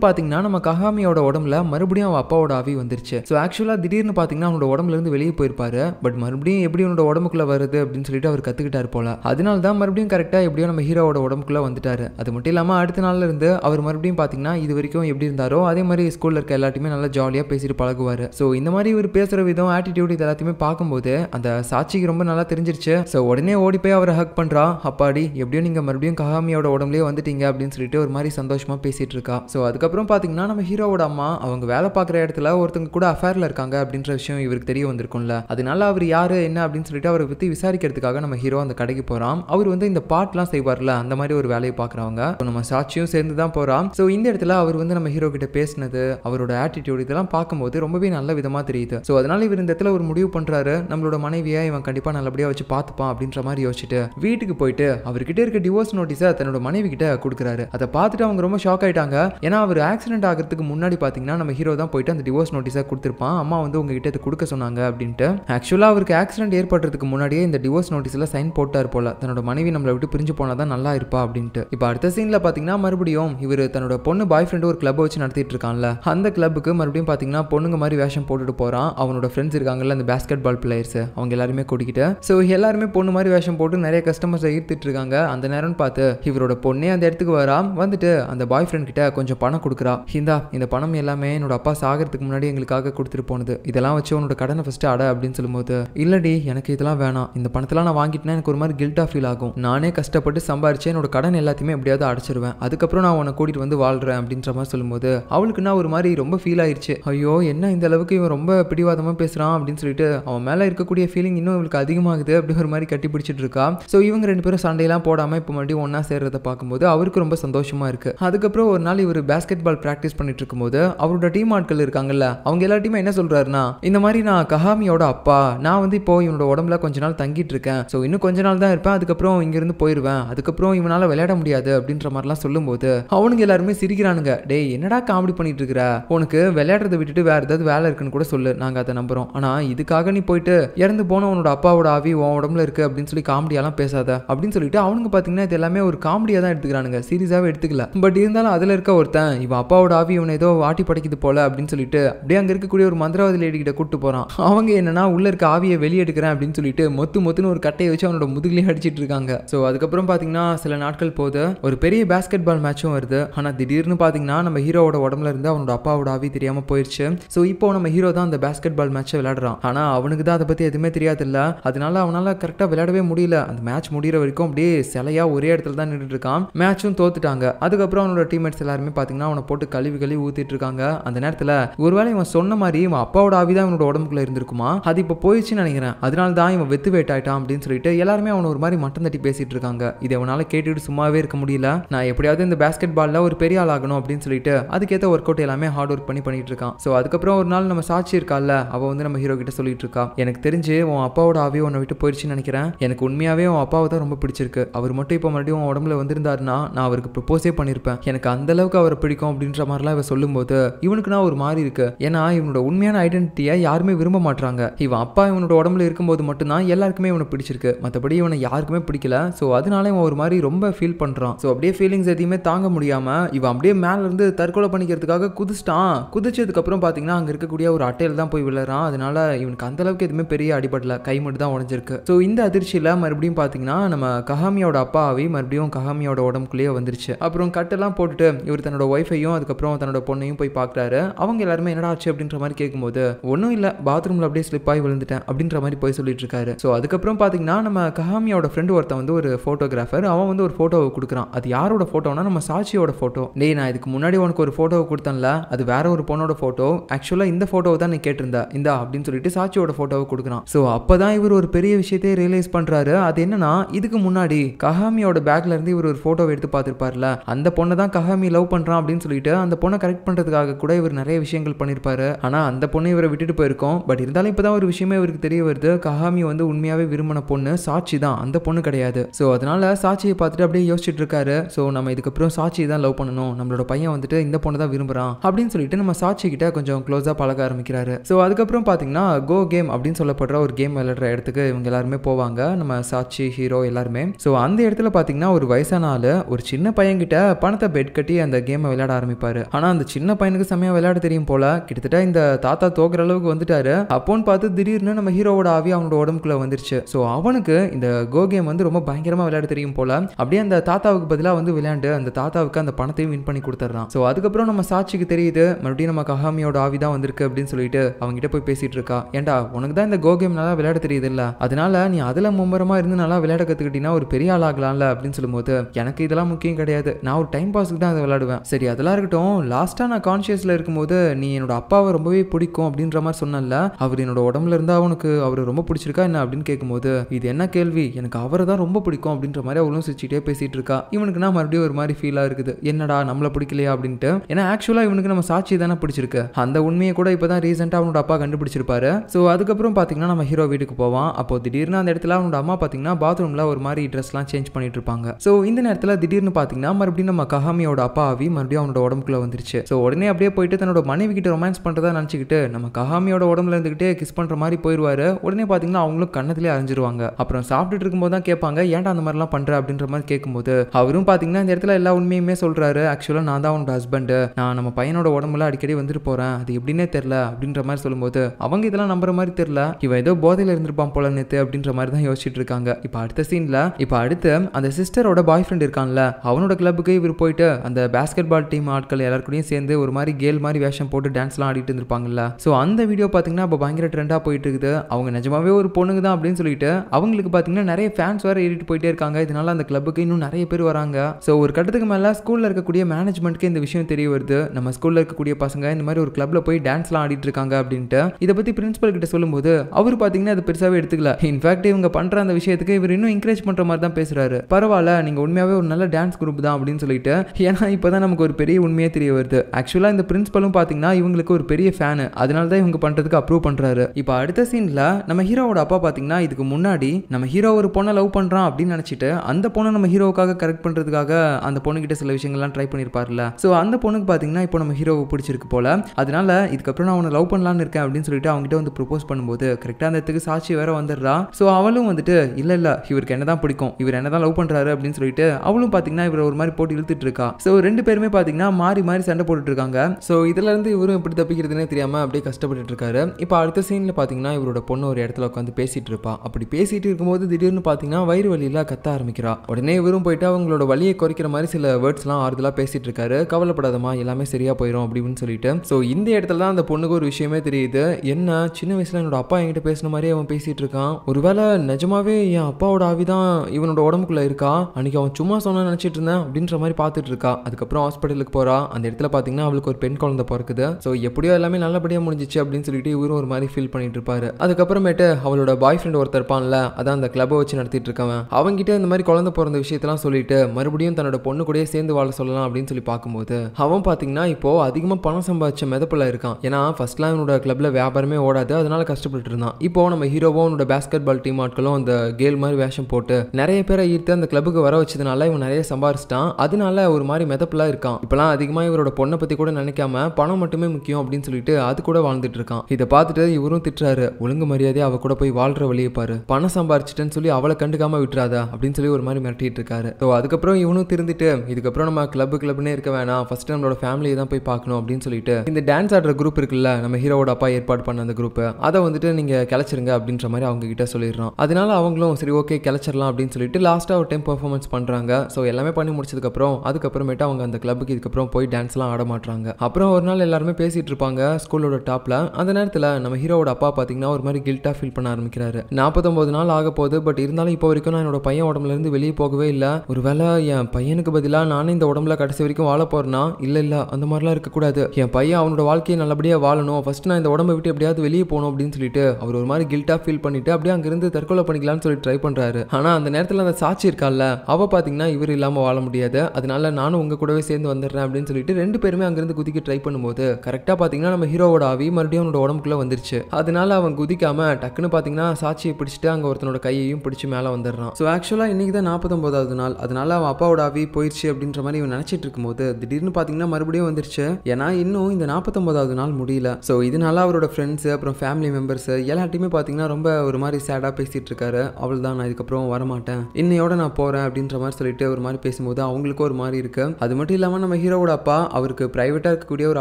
பாத்தீங்கன்னா நம்ம ககாமியோட உடம்புல மறுபடியும் அவன் அப்பாவோட ஆவி வந்துருச்சு ஸோ ஆக்சுவலா திடீர்னு பார்த்தீங்கன்னா அவனோட உடம்புல இருந்து வெளியே போயிருப்பாரு பட் மறுபடியும் எப்படி அவனோட உடம்புக்குள்ள வருது அப்படின்னு சொல்லிட்டு அவர் கத்துக்கிட்டாரு போல அதனால தான் மறுபடியும் கரெக்டாக எப்படியோ நம்ம ஹீரோவோட உடம்புக்குள்ள வந்துட்டாரு அது மட்டும் இல்லாமல் அடுத்த நாள்ல இருந்து அவர் மறுபடியும் பார்த்தீங்கன்னா இது வரைக்கும் எப்படி இருந்தாரோ அதே மாதிரி ஸ்கூல்ல இருக்க எல்லாத்தையுமே நல்லா ஜாலியாக பேசிட்டு பழகுவார் ஸோ இந்த மாதிரி இவர் பேசுற விதம் ஆட்டிடியூட் இது எல்லாத்தையுமே பார்க்கும்போது அந்த சாட்சிக்கு ரொம்ப நல்லா தெரிஞ்சிருச்சு ஸோ உடனே ஓடி போய் அவரை ஹக் பண்றா அப்பாடி எப்படியோ நீங்க மறுபடியும் ககாமியோட உடம்புலயே வந்துட்டீங்க அப்படின்னு சொல்லிட்டு ஒரு மாதிரி சந்தோஷமா பேசி பேசிகிட்ருக்கா இருக்கா ஸோ அதுக்கப்புறம் பார்த்தீங்கன்னா நம்ம ஹீரோவோட அம்மா அவங்க வேலை பார்க்குற இடத்துல ஒருத்தங்க கூட அஃபேரில் இருக்காங்க அப்படின்ற விஷயம் இவருக்கு தெரிய வந்திருக்கும்ல அதனால அவர் யார் என்ன அப்படின்னு சொல்லிட்டு அவரை பற்றி விசாரிக்கிறதுக்காக நம்ம ஹீரோ அந்த கடைக்கு போகிறான் அவர் வந்து இந்த பாட்லாம் செய்வார்ல அந்த மாதிரி ஒரு வேலையை பார்க்குறவங்க நம்ம சாட்சியும் சேர்ந்து தான் போகிறோம் ஸோ இந்த இடத்துல அவர் வந்து நம்ம ஹீரோ கிட்ட பேசினது அவரோட ஆட்டிடியூட் இதெல்லாம் பார்க்கும்போது ரொம்பவே நல்ல விதமாக தெரியுது ஸோ அதனால இவர் இந்த இடத்துல ஒரு முடிவு பண்ணுறாரு நம்மளோட மனைவியை இவன் கண்டிப்பாக நல்லபடியாக வச்சு பார்த்துப்பான் அப்படின்ற மாதிரி யோசிச்சுட்டு வீட்டுக்கு போயிட்டு அவர்கிட்ட இருக்க டிவோர்ஸ் நோட்டீஸை தன்னோட மனைவி கிட்ட கொடுக்குறாரு அதை பார்த்துட்டு அவங்க ரொம்ப ஷாக் ஆயிட்டாங்க ஏன்னா அவர் ஆக்சிடென்ட் ஆகிறதுக்கு முன்னாடி பார்த்தீங்கன்னா நம்ம ஹீரோ தான் போயிட்டு அந்த டிவோர்ஸ் நோட்டீஸாக கொடுத்துருப்பான் அம்மா வந்து உங்ககிட்ட இதை கொடுக்க சொன்னாங்க அப்படின்ட்டு ஆக்சுவலாக அவருக்கு ஆக்சிடென்ட் ஏற்படுறதுக்கு முன்னாடியே இந்த டிவோர்ஸ் நோட்டீஸில் சைன் போட்டார் போல தன்னோட மனைவி நம்மளை விட்டு பிரிஞ்சு போனால் தான் நல்லா இருப்பா அப்படின்ட்டு இப்போ அடுத்த சீனில் பார்த்தீங்கன்னா மறுபடியும் இவர் தன்னோட பொண்ணு பாய் ஃப்ரெண்டு ஒரு கிளப் வச்சு நடத்திட்டு இருக்கான்ல அந்த கிளப்புக்கு மறுபடியும் பார்த்தீங்கன்னா பொண்ணுங்க மாதிரி வேஷம் போட்டுட்டு போகிறான் அவனோட ஃப்ரெண்ட்ஸ் இருக்காங்கல்ல அந்த பேஸ்கெட் பால் பிளேயர்ஸ் அவங்க எல்லாருமே கூட்டிகிட்டு ஸோ எல்லாருமே பொண்ணு மாதிரி வேஷம் போட்டு நிறைய கஸ்டமர்ஸை ஈர்த்துட்டு இருக்காங்க அந்த நேரம்னு பார்த்து இவரோட பொண்ணே அந்த இடத்துக்கு வரா வந்துட்டு அந்த பாய் ஃப்ரெண்ட் கேப்டன் கிட்ட கொஞ்சம் பணம் கொடுக்குறா ஹிந்தா இந்த பணம் எல்லாமே என்னோட அப்பா சாகிறதுக்கு முன்னாடி எங்களுக்காக கொடுத்துட்டு போனது இதெல்லாம் வச்சு உன்னோட கடனை ஃபர்ஸ்ட் அட அப்படின்னு சொல்லும்போது இல்லடி எனக்கு இதெல்லாம் வேணாம் இந்த பணத்தெல்லாம் நான் வாங்கிட்டேன் எனக்கு ஒரு மாதிரி கில்டா ஃபீல் ஆகும் நானே கஷ்டப்பட்டு சம்பாரிச்சு என்னோட கடன் எல்லாத்தையுமே எப்படியாவது அடைச்சிருவேன் அதுக்கப்புறம் நான் உன கூட்டிட்டு வந்து வாழ்றேன் அப்படின்ற மாதிரி சொல்லும்போது அவளுக்கு நான் ஒரு மாதிரி ரொம்ப ஃபீல் ஆயிடுச்சு ஐயோ என்ன இந்த அளவுக்கு இவன் ரொம்ப பிடிவாதமாக பேசுகிறான் அப்படின்னு சொல்லிட்டு அவன் மேலே இருக்கக்கூடிய ஃபீலிங் இன்னும் இவளுக்கு அதிகமாகுது அப்படி ஒரு மாதிரி கட்டி பிடிச்சிட்டு இருக்கா ஸோ இவங்க ரெண்டு பேரும் சண்டையெல்லாம் போடாமல் இப்போ மறுபடியும் ஒன்றா சேர்றதை பார்க்கும்போது அவருக்கு ரொம்ப சந்தோஷமாக இருக்கு அதுக்கப்புறம் ஒரு நாள் இவர் பேஸ்கெட் பால் பிராக்டிஸ் பண்ணிட்டு இருக்கும்போது அவரோட டீம் ஆட்கள் இருக்காங்கல்ல அவங்க எல்லாத்தையுமே என்ன சொல்றாருன்னா இந்த மாதிரி நான் கஹாமியோட அப்பா நான் வந்து இப்போ இவனோட உடம்புல கொஞ்ச நாள் தங்கிட்டு இருக்கேன் ஸோ இன்னும் கொஞ்ச நாள் தான் இருப்பேன் அதுக்கப்புறம் இங்கிருந்து போயிருவேன் அதுக்கப்புறம் இவனால விளையாட முடியாது அப்படின்ற மாதிரிலாம் சொல்லும்போது அவனுங்க எல்லாருமே சிரிக்கிறானுங்க டேய் என்னடா காமெடி பண்ணிட்டு இருக்கிற உனக்கு விளையாடுறத விட்டுட்டு வேற ஏதாவது வேலை இருக்குன்னு கூட சொல்லு நாங்கள் அதை நம்புறோம் ஆனால் இதுக்காக நீ போயிட்டு இறந்து போன உனோட அப்பாவோட ஆவி உன் உடம்புல இருக்கு அப்படின்னு சொல்லி காமெடியெல்லாம் பேசாத அப்படின்னு சொல்லிட்டு அவனுங்க பார்த்தீங்கன்னா இது எல்லாமே ஒரு காமெடியாக தான் எடுத்துக்கிறானுங்க சீரியஸாகவே எடுத்துக்கல பட் இருந்தாலும் அதில் இருக்க ஒருத்தன் இவன் அப்பாவோட ஆவி இவனை ஏதோ வாட்டி படைக்குது போல அப்படின்னு சொல்லிட்டு அப்படியே அங்கே இருக்கக்கூடிய ஒரு மந்திரவாதி லேடி கிட்ட கூட்டு போகிறான் அவங்க என்னன்னா உள்ளே இருக்க ஆவியை வெளியெடுக்கிறேன் அப்படின்னு சொல்லிட்டு மொத்து மொத்துன்னு ஒரு கட்டையை வச்சு அவனோட முதுகிலே அடிச்சிட்டு இருக்காங்க ஸோ அதுக்கப்புறம் பார்த்தீங்கன்னா சில நாட்கள் போது ஒரு பெரிய பேஸ்கெட் பால் மேட்சும் வருது ஆனால் திடீர்னு பார்த்தீங்கன்னா நம்ம ஹீரோவோட உடம்புல இருந்து அவனோட அப்பாவோட ஆவி தெரியாமல் போயிடுச்சு ஸோ இப்போ நம்ம ஹீரோ தான் அந்த பேஸ்கெட் பால் மேட்ச்சை விளையாடுறான் ஆனால் அவனுக்கு தான் அதை பற்றி எதுவுமே தெரியாது இல்லை அதனால அவனால் கரெக்டாக விளையாடவே முடியல அந்த மேட்ச் முடிகிற வரைக்கும் அப்படியே சிலையாக ஒரே இடத்துல தான் நின்றுட்டு இருக்கான் மேட்சும் தோத்துட்டாங்க அதுக்கப்புறம் அவனோட டீம் டீம்மேட்ஸ் எல்லாருமே பார்த்தீங்கன்னா அவனை போட்டு கழுவி கழுவி ஊத்திட்டு இருக்காங்க அந்த நேரத்தில் ஒருவேளை இவன் சொன்ன மாதிரி இவன் அப்பாவோட ஆவி தான் இவனோட உடம்புக்குள்ளே இருந்திருக்குமா அது இப்போ போயிடுச்சுன்னு நினைக்கிறேன் அதனால தான் இவன் வெத்து வேட்டாயிட்டான் அப்படின்னு சொல்லிட்டு எல்லாருமே அவனை ஒரு மாதிரி மட்டம் தட்டி பேசிட்டு இருக்காங்க இதை அவனால் கேட்டுட்டு சும்மாவே இருக்க முடியல நான் எப்படியாவது இந்த பேஸ்கெட் பாலில் ஒரு பெரிய ஆள் ஆகணும் அப்படின்னு சொல்லிட்டு அதுக்கேற்ற ஒர்க் அவுட் எல்லாமே ஹார்ட் ஒர்க் பண்ணி பண்ணிட்டு இருக்கான் ஸோ அதுக்கப்புறம் ஒரு நாள் நம்ம சாட்சி இருக்கால அவள் வந்து நம்ம ஹீரோ கிட்ட சொல்லிட்டு இருக்கா எனக்கு தெரிஞ்சு உன் அப்பாவோட ஆவி உன்னை விட்டு போயிடுச்சுன்னு நினைக்கிறேன் எனக்கு உண்மையாவே உன் அப்பாவை தான் ரொம்ப பிடிச்சிருக்கு அவர் மட்டும் இப்போ மறுபடியும் உன் உடம்புல வந்திருந்தாருன்னா நான் அவருக்கு ப்ரப்போஸே பண்ணியிருப்பேன் எனக்கு அந்தளவுக்கு அவரை பிடிக்கும் அப்படின்ற மாதிரிலாம் இவன் சொல்லும்போது இவனுக்கு நான் ஒரு மாதிரி இருக்கு ஏன்னா இவனோட உண்மையான ஐடென்டிட்டியை யாருமே விரும்ப மாட்டாங்க இவன் அப்பா இவனோட உடம்புல இருக்கும்போது மட்டும்தான் எல்லாருக்குமே இவனை பிடிச்சிருக்கு மற்றபடி இவனை யாருக்குமே பிடிக்கல ஸோ அதனால இவன் ஒரு மாதிரி ரொம்ப ஃபீல் பண்ணுறான் ஸோ அப்படியே ஃபீலிங்ஸ் எதையுமே தாங்க முடியாம இவன் அப்படியே மேல இருந்து தற்கொலை பண்ணிக்கிறதுக்காக குதிச்சிட்டான் குதிச்சதுக்கப்புறம் அப்புறம் பார்த்தீங்கன்னா அங்கே இருக்கக்கூடிய ஒரு அட்டையில் தான் போய் விழுறான் அதனால இவனுக்கு அந்த அளவுக்கு எதுவுமே பெரிய அடிபடல கை மட்டும் தான் உடஞ்சிருக்கு ஸோ இந்த அதிர்ச்சியில் மறுபடியும் பார்த்தீங்கன்னா நம்ம கஹாமியோட அப்பாவி மறுபடியும் கஹாமியோட உடம்புக்குள்ளேயே வந்துருச்சு அப்புறம் கட்டெல்லாம் போட்டுட்டு இவர் தன்னோட ஒய்ஃபையும் அதுக்கப்புறம் தன்னோட பொண்ணையும் போய் பார்க்குறாரு அவங்க எல்லாருமே என்னடா ஆச்சு அப்படின்ற மாதிரி கேட்கும்போது ஒன்றும் இல்லை பாத்ரூமில் அப்படியே ஸ்லிப் ஆகி விழுந்துட்டேன் அப்படின்ற மாதிரி போய் சொல்லிட்டு இருக்காரு ஸோ அதுக்கப்புறம் பார்த்தீங்கன்னா நம்ம கஹாமியோட ஃப்ரெண்டு ஒருத்த வந்து ஒரு ஃபோட்டோகிராஃபர் அவன் வந்து ஒரு ஃபோட்டோவை கொடுக்குறான் அது யாரோட ஃபோட்டோனா நம்ம சாட்சியோட ஃபோட்டோ டேய் நான் இதுக்கு முன்னாடி உனக்கு ஒரு ஃபோட்டோவை கொடுத்தேன்ல அது வேற ஒரு பொண்ணோட ஃபோட்டோ ஆக்சுவலாக இந்த ஃபோட்டோவை தான் நீ கேட்டிருந்தா இந்தா அப்படின்னு சொல்லிட்டு சாட்சியோட ஃபோட்டோவை கொடுக்குறான் ஸோ அப்போ இவர் ஒரு பெரிய விஷயத்தையே ரியலைஸ் பண்ணுறாரு அது என்னன்னா இதுக்கு முன்னாடி கஹாமியோட பேக்ல இருந்து இவர் ஒரு ஃபோட்டோவை எடுத்து பார்த்துருப்பார்ல அந்த பொண்ணை தான் கஹா மகாமி லவ் பண்ணுறான் அப்படின்னு சொல்லிட்டு அந்த பொண்ணை கரெக்ட் பண்ணுறதுக்காக கூட இவர் நிறைய விஷயங்கள் பண்ணியிருப்பாரு ஆனால் அந்த பொண்ணு இவரை விட்டுட்டு போயிருக்கோம் பட் இருந்தாலும் இப்போ தான் ஒரு விஷயமே இவருக்கு தெரிய வருது கஹாமி வந்து உண்மையாகவே விரும்பின பொண்ணு சாட்சி தான் அந்த பொண்ணு கிடையாது ஸோ அதனால சாட்சியை பார்த்துட்டு அப்படியே யோசிச்சுட்டு இருக்காரு ஸோ நம்ம இதுக்கப்புறம் சாட்சியை தான் லவ் பண்ணணும் நம்மளோட பையன் வந்துட்டு இந்த பொண்ணு தான் விரும்புகிறான் அப்படின்னு சொல்லிட்டு நம்ம சாட்சி கிட்ட கொஞ்சம் க்ளோஸாக பழக ஆரம்பிக்கிறாரு ஸோ அதுக்கப்புறம் பார்த்தீங்கன்னா கோ கேம் அப்படின்னு சொல்லப்படுற ஒரு கேம் விளையாடுற இடத்துக்கு இவங்க எல்லாருமே போவாங்க நம்ம சாட்சி ஹீரோ எல்லாருமே ஸோ அந்த இடத்துல பார்த்தீங்கன்னா ஒரு வயசான ஆள் ஒரு சின்ன பையன்கிட்ட பணத்தை பெட் கட்டி அந்த கேமை விளையாட ஆரம்பிப்பார் ஆனால் அந்த சின்ன பையனுக்கு செம்மையாக விளையாட தெரியும் போல கிட்டத்தட்ட இந்த தாத்தா தோக்குற அளவுக்கு வந்துட்டாரு அப்போன்னு பார்த்து திடீர்னு நம்ம ஹீரோவோட ஆவி அவனோட உடம்புக்குள்ள வந்துருச்சு ஸோ அவனுக்கு இந்த கோ கேம் வந்து ரொம்ப பயங்கரமாக விளையாட தெரியும் போல அப்படியே அந்த தாத்தாவுக்கு பதிலாக வந்து விளையாண்டு அந்த தாத்தாவுக்கு அந்த பணத்தையும் வின் பண்ணி கொடுத்துறான் ஸோ அதுக்கப்புறம் நம்ம சாட்சிக்கு தெரியுது மறுபடியும் நம்ம கஹாமியோட ஆவி தான் வந்திருக்கு அப்படின்னு சொல்லிட்டு அவங்ககிட்ட போய் பேசிட்டு இருக்கா ஏண்டா உனக்கு தான் இந்த கோ கேம் நல்லா விளையாட தெரியுது இல்ல அதனால நீ அதில் மும்பரமா இருந்து நல்லா விளையாட கத்துக்கிட்டீங்கன்னா ஒரு பெரிய ஆள் ஆகலாம்ல அப்படின்னு சொல்லும்போது எனக்கு இதெல்லாம் முக்கியம் கிடையாது நான் ஒரு டைம் பாஸுக்கு தான் தான் அதை விளாடுவேன் சரி அதெல்லாம் இருக்கட்டும் லாஸ்ட்டாக நான் கான்ஷியஸில் இருக்கும்போது நீ என்னோட அப்பாவை ரொம்பவே பிடிக்கும் அப்படின்ற மாதிரி சொன்னல அவர் என்னோட உடம்புல இருந்தா அவனுக்கு அவர் ரொம்ப பிடிச்சிருக்கா என்ன அப்படின்னு கேட்கும்போது இது என்ன கேள்வி எனக்கு அவரை தான் ரொம்ப பிடிக்கும் அப்படின்ற மாதிரி அவளும் சிரிச்சுட்டே பேசிட்டு இருக்கா இவனுக்கு நான் மறுபடியும் ஒரு மாதிரி ஃபீலாக இருக்குது என்னடா நம்மளை பிடிக்கலையா அப்படின்ட்டு ஏன்னா ஆக்சுவலாக இவனுக்கு நம்ம சாட்சி தானே பிடிச்சிருக்கு அந்த உண்மையை கூட இப்போ தான் ரீசெண்டாக அவனோட அப்பா கண்டுபிடிச்சிருப்பாரு ஸோ அதுக்கப்புறம் பாத்தீங்கன்னா நம்ம ஹீரோ வீட்டுக்கு போவான் அப்போ திடீர்னு அந்த இடத்துல அவனோட அம்மா பாத்தீங்கன்னா பாத்ரூமில் ஒரு மாதிரி ட்ரெஸ்லாம் சேஞ்ச் பண்ணிட்டு இருப்பாங்க ஸோ இந்த நேரத்தில் திடீர்னு பாத்தீங்கன்னா மறுபடியும் நம்ம கஹாமியோட அவனோட அப்பா ஆவி மறுபடியும் அவனோட உடம்புக்குள்ளே வந்துருச்சு ஸோ உடனே அப்படியே போயிட்டு தன்னோட மனைவி கிட்ட ரொமான்ஸ் பண்ணுறதா நினச்சிக்கிட்டு நம்ம கஹாமியோட உடம்புல இருந்துகிட்டே கிஸ் பண்ணுற மாதிரி போயிடுவாரு உடனே பார்த்தீங்கன்னா அவங்களும் கண்ணத்திலே அறிஞ்சிருவாங்க அப்புறம் சாப்பிட்டுட்டு இருக்கும்போது தான் கேட்பாங்க ஏன்டா அந்த மாதிரிலாம் பண்ணுற அப்படின்ற மாதிரி கேட்கும்போது அவரும் பார்த்தீங்கன்னா இந்த இடத்துல எல்லா உண்மையுமே சொல்கிறாரு ஆக்சுவலாக நான் தான் அவனோட ஹஸ்பண்டு நான் நம்ம பையனோட உடம்புல அடிக்கடி வந்துட்டு போகிறேன் அது எப்படின்னே தெரில அப்படின்ற மாதிரி சொல்லும்போது அவங்க இதெல்லாம் நம்புற மாதிரி தெரில இவன் ஏதோ போதையில் இருந்திருப்பான் போல நேற்று அப்படின்ற மாதிரி தான் யோசிச்சுட்டு இருக்காங்க இப்போ அடுத்த சீனில் இப்போ அடுத்து அந்த சிஸ்டரோட பாய் ஃப்ரெண்ட் இருக்கான்ல அவனோட கிளப்புக்கு இவர் போயிட்டு அந்த பேஸ்கெட் பால் டீம் ஆட்கள் எல்லாருக்கூடையும் சேர்ந்து ஒரு மாதிரி கேல் மாதிரி வேஷம் போட்டு டான்ஸ்லாம் ஆடிட்டு இருந்திருப்பாங்கல்ல ஸோ அந்த வீடியோ பார்த்தீங்கன்னா இப்போ பயங்கர ட்ரெண்டாக போயிட்டு இருக்குது அவங்க நிஜமாவே ஒரு பொண்ணுங்க தான் அப்படின்னு சொல்லிட்டு அவங்களுக்கு பார்த்தீங்கன்னா நிறைய ஃபேன்ஸ் வேறு ஏறிட்டு போயிட்டே இருக்காங்க இதனால அந்த கிளப்புக்கு இன்னும் நிறைய பேர் வராங்க ஸோ ஒரு கட்டத்துக்கு மேலே ஸ்கூலில் இருக்கக்கூடிய மேனேஜ்மெண்ட்க்கு இந்த விஷயம் தெரிய வருது நம்ம ஸ்கூலில் இருக்கக்கூடிய பசங்க இந்த மாதிரி ஒரு கிளப்ல போய் டான்ஸ்லாம் ஆடிட்டு இருக்காங்க அப்படின்ட்டு இதை பற்றி பிரின்சிபல் கிட்ட சொல்லும்போது அவர் பார்த்தீங்கன்னா அது பெருசாகவே எடுத்துக்கல இன்ஃபேக்ட் இவங்க பண்ணுற அந்த விஷயத்துக்கு இவர் இன்னும் என்கரேஜ் பண்ணுற மாதிரி தான் பேசுகிறாரு பரவாயில்ல நீங்கள் உண்மையாகவே ஒரு நல்ல டான்ஸ் குரூப் தான் அப்படின்னு சொல்லிட்டு ஏன்னா இதெல்லாம் (laughs) இப்போ தான் நமக்கு ஒரு பெரிய உண்மையே தெரிய வருது ஆக்சுவலாக இந்த பிரின்ஸ்பலும் பார்த்தீங்கன்னா இவங்களுக்கு ஒரு பெரிய ஃபேனு அதனால தான் இவங்க பண்ணுறதுக்கு அப்ரூவ் பண்ணுறாரு இப்போ அடுத்த சீனில் நம்ம ஹீரோவோட அப்பா பார்த்தீங்கன்னா இதுக்கு முன்னாடி நம்ம ஹீரோ ஒரு பொண்ணை லவ் பண்ணுறான் அப்படின்னு நினச்சிட்டு அந்த பொண்ணை நம்ம ஹீரோவுக்காக கரெக்ட் பண்ணுறதுக்காக அந்த பொண்ணுக்கிட்ட சில விஷயங்கள்லாம் ட்ரை பண்ணியிருப்பார்ல ஸோ அந்த பொண்ணுக்கு பார்த்தீங்கன்னா இப்போ நம்ம ஹீரோவை பிடிச்சிருக்கு போல அதனால இதுக்கப்புறம் நான் அவனை லவ் பண்ணலான்னு இருக்கேன் அப்படின்னு சொல்லிட்டு அவங்ககிட்ட வந்து ப்ரொபோஸ் பண்ணும்போது கரெக்டாக அந்த இடத்துக்கு சாட்சி வேற வந்துடுறா ஸோ அவளும் வந்துட்டு இல்லை இல்லை இவருக்கு என்ன தான் பிடிக்கும் இவர் என்ன தான் லவ் பண்ணுறாரு அப்படின்னு சொல்லிட்டு அவளும் பார்த்தீங்கன்னா இவர் ஒரு மாதிரி போட்டு இழுத்துட்டு இருக்கா ஸோ ரெண்டு பேருமே பார்த்தீங்கன்னா மாறி மாறி சண்டை போட்டுட்ருக்காங்க ஸோ இதுலேருந்து இவரும் எப்படி தப்பிக்கிறதுனே தெரியாமல் அப்படியே கஷ்டப்பட்டு இருக்காரு இப்போ அடுத்த சீனில் பார்த்தீங்கன்னா இவரோட பொண்ணு ஒரு இடத்துல உட்காந்து பேசிகிட்டு இருப்பா அப்படி பேசிகிட்டு இருக்கும்போது திடீர்னு பார்த்தீங்கன்னா வயிறு வழியெல்லாம் கத்த ஆரம்பிக்கிறா உடனே இவரும் போயிட்டு அவங்களோட வழியை குறைக்கிற மாதிரி சில வேர்ட்ஸ்லாம் ஆறுதலாக பேசிகிட்டு இருக்காரு கவலைப்படாதமா எல்லாமே சரியாக போயிடும் அப்படின்னு சொல்லிட்டு ஸோ இந்த இடத்துல தான் அந்த பொண்ணுக்கு ஒரு விஷயமே தெரியுது என்ன சின்ன வயசில் என்னோட அப்பா என்கிட்ட பேசின மாதிரி அவன் பேசிகிட்டு இருக்கான் ஒருவேளை நிஜமாவே என் அப்பாவோட ஆவி தான் இவனோட உடம்புக்குள்ளே இருக்கா அன்றைக்கி அவன் சும்மா சொன்னான்னு நினச்சிட்டு இருந்தேன் அப்படின்ற மாதிரி பார்த்துட்டு இருக்கா அதுக்கப்புறம் ஹாஸ்பிட்டலுக்கு போகிறா அந்த இடத்துல பார்த்தீங்கன்னா அவளுக்கு ஒரு பெண் குழந்தை பிறக்குது ஸோ எப்படியோ எல்லாமே நல்லபடியாக முடிஞ்சிச்சு அப்படின்னு சொல்லிட்டு இவரும் ஒரு மாதிரி ஃபீல் பண்ணிட்டு இருப்பாரு அதுக்கப்புறமேட்டு அவளோட பாய் ஃப்ரெண்ட் ஒருத்தர் இருப்பான்ல அதான் அந்த கிளப்பை வச்சு நடத்திட்டு இருக்கவன் அவங்கிட்ட இந்த மாதிரி குழந்தை பிறந்த விஷயத்தெல்லாம் சொல்லிட்டு மறுபடியும் தன்னோட பொண்ணு கூட சேர்ந்து வாழ சொல்லலாம் அப்படின்னு சொல்லி பார்க்கும்போது அவன் பார்த்தீங்கன்னா இப்போ அதிகமாக பணம் சம்பாதிச்ச மிதப்பில் இருக்கான் ஏன்னா ஃபர்ஸ்ட்லாம் அவனோட கிளப்ல வியாபாரமே ஓடாது அதனால கஷ்டப்பட்டு இருந்தான் இப்போ நம்ம ஹீரோவும் அவனோட பேஸ்கெட் பால் டீம் ஆட்களும் அந்த கேல் மாதிரி வேஷம் போட்டு நிறைய பேரை ஈர்த்து அந்த கிளப்புக்கு வர வச்சதுனால இவன் நிறைய சம்பாரிச்சிட்டான் அதனால ஒரு மாதிரி மெதப்பிலாம் இருக்கான் இப்பெல்லாம் அதிகமாக இவரோட பொண்ணை பற்றி கூட நினைக்காம பணம் மட்டுமே முக்கியம் அப்படின்னு சொல்லிட்டு அது கூட வாழ்ந்துட்டு இருக்கான் இதை பார்த்துட்டு இவரும் திட்டுறாரு ஒழுங்கு மரியாதையை அவ கூட போய் வாழ்ற வழியை பாரு பணம் சம்பாரிச்சிட்டேன்னு சொல்லி அவளை கண்டுக்காம விட்டுறாதா அப்படின்னு சொல்லி ஒரு மாதிரி மிரட்டிட்டு இருக்காரு ஸோ அதுக்கப்புறம் இவனும் திருந்துட்டு இதுக்கப்புறம் நம்ம கிளப் கிளப்னே இருக்க வேணாம் ஃபர்ஸ்ட் நம்மளோட ஃபேமிலியை தான் போய் பார்க்கணும் அப்படின்னு சொல்லிட்டு இந்த டான்ஸ் ஆடுற குரூப் இருக்குல்ல நம்ம ஹீரோட அப்பா ஏற்பாடு பண்ண அந்த குரூப் அதை வந்துட்டு நீங்க கிளச்சிருங்க அப்படின்ற மாதிரி அவங்க கிட்ட சொல்லிடுறோம் அதனால அவங்களும் சரி ஓகே கிளச்சிடலாம் அப்படின்னு சொல்லிட்டு லாஸ்ட்டாக ஒரு டைம் பர்ஃபார்மன்ஸ் பண்ணுறாங்க ஸோ எல்லாமே பண்ணி முடிச்சதுக்கப்புறம் அதுக்கப்புறம் அப்புறமேட்டு அவங்க அந்த கிளப்புக்கு இதுக்கப்புறம் போய் டான்ஸ்லாம் ஆட மாட்டாங்க அப்புறம் ஒரு நாள் எல்லாருமே பேசிட்டு இருப்பாங்க ஸ்கூலோட டாப்ல அந்த நேரத்தில் நம்ம ஹீரோட அப்பா பார்த்தீங்கன்னா ஒரு மாதிரி கில்டா ஃபீல் பண்ண ஆரம்பிக்கிறாரு நாற்பத்தொம்பது நாள் ஆக போகுது பட் இருந்தாலும் இப்போ வரைக்கும் நான் என்னோட பையன் உடம்புல இருந்து வெளியே போகவே இல்லை ஒருவேளை என் பையனுக்கு பதிலாக நானும் இந்த உடம்புல கடைசி வரைக்கும் வாழ போகிறேன்னா இல்லை இல்லை அந்த மாதிரிலாம் இருக்கக்கூடாது என் பையன் அவனோட வாழ்க்கையை நல்லபடியாக வாழணும் ஃபஸ்ட் நான் இந்த உடம்பை விட்டு எப்படியாவது வெளியே போகணும் அப்படின்னு சொல்லிட்டு அவர் ஒரு மாதிரி கில்டா ஃபீல் பண்ணிட்டு அப்படியே அங்கிருந்து தற்கொலை பண்ணிக்கலாம்னு சொல்லி ட்ரை பண்றாரு ஆனால் அந்த நேரத்தில் அந்த சாட்சி இருக்கால அவ பார்த்தீங்கன்னா இவர் இல்லாமல் வாழ முடியாது அதனால நானும் நானும் உங்கள் கூடவே சேர்ந்து வந்துடுறேன் அப்படின்னு சொல்லிட்டு ரெண்டு பேருமே அங்கேருந்து குதிக்க ட்ரை பண்ணும்போது கரெக்டாக பார்த்தீங்கன்னா நம்ம ஹீரோட ஆவி மறுபடியும் அவனோட உடம்புக்குள்ளே வந்துருச்சு அதனால அவன் குதிக்காம டக்குன்னு பார்த்தீங்கன்னா சாட்சியை பிடிச்சிட்டு அங்கே ஒருத்தனோட கையையும் பிடிச்சி மேலே வந்துடுறான் ஸோ ஆக்சுவலாக இன்றைக்கி தான் நாற்பத்தொம்போதாவது நாள் அதனால அவன் அப்பாவோட ஆவி போயிடுச்சு அப்படின்ற மாதிரி இவன் நினச்சிட்டு இருக்கும்போது திடீர்னு பார்த்தீங்கன்னா மறுபடியும் வந்துருச்சு ஏன்னா இன்னும் இந்த நாற்பத்தொம்போதாவது நாள் முடியல ஸோ இதனால அவரோட ஃப்ரெண்ட்ஸ் அப்புறம் ஃபேமிலி மெம்பர்ஸ் எல்லாத்தையுமே பார்த்தீங்கன்னா ரொம்ப ஒரு மாதிரி சேடாக பேசிகிட்டு இருக்காரு அவள் தான் நான் இதுக்கப்புறம் வரமாட்டேன் இன்னையோட நான் போகிறேன் அப்படின்ற மாதிரி சொல்லிட்டு ஒரு மாதிரி பேசும்போது அவங்களுக்கும் ஒரு மாதிரி இருக்குது அது மட்டும் இல்லாம நம்ம ஹீரோட அப்பா அவருக்கு பிரைவேட்டா இருக்கக்கூடிய ஒரு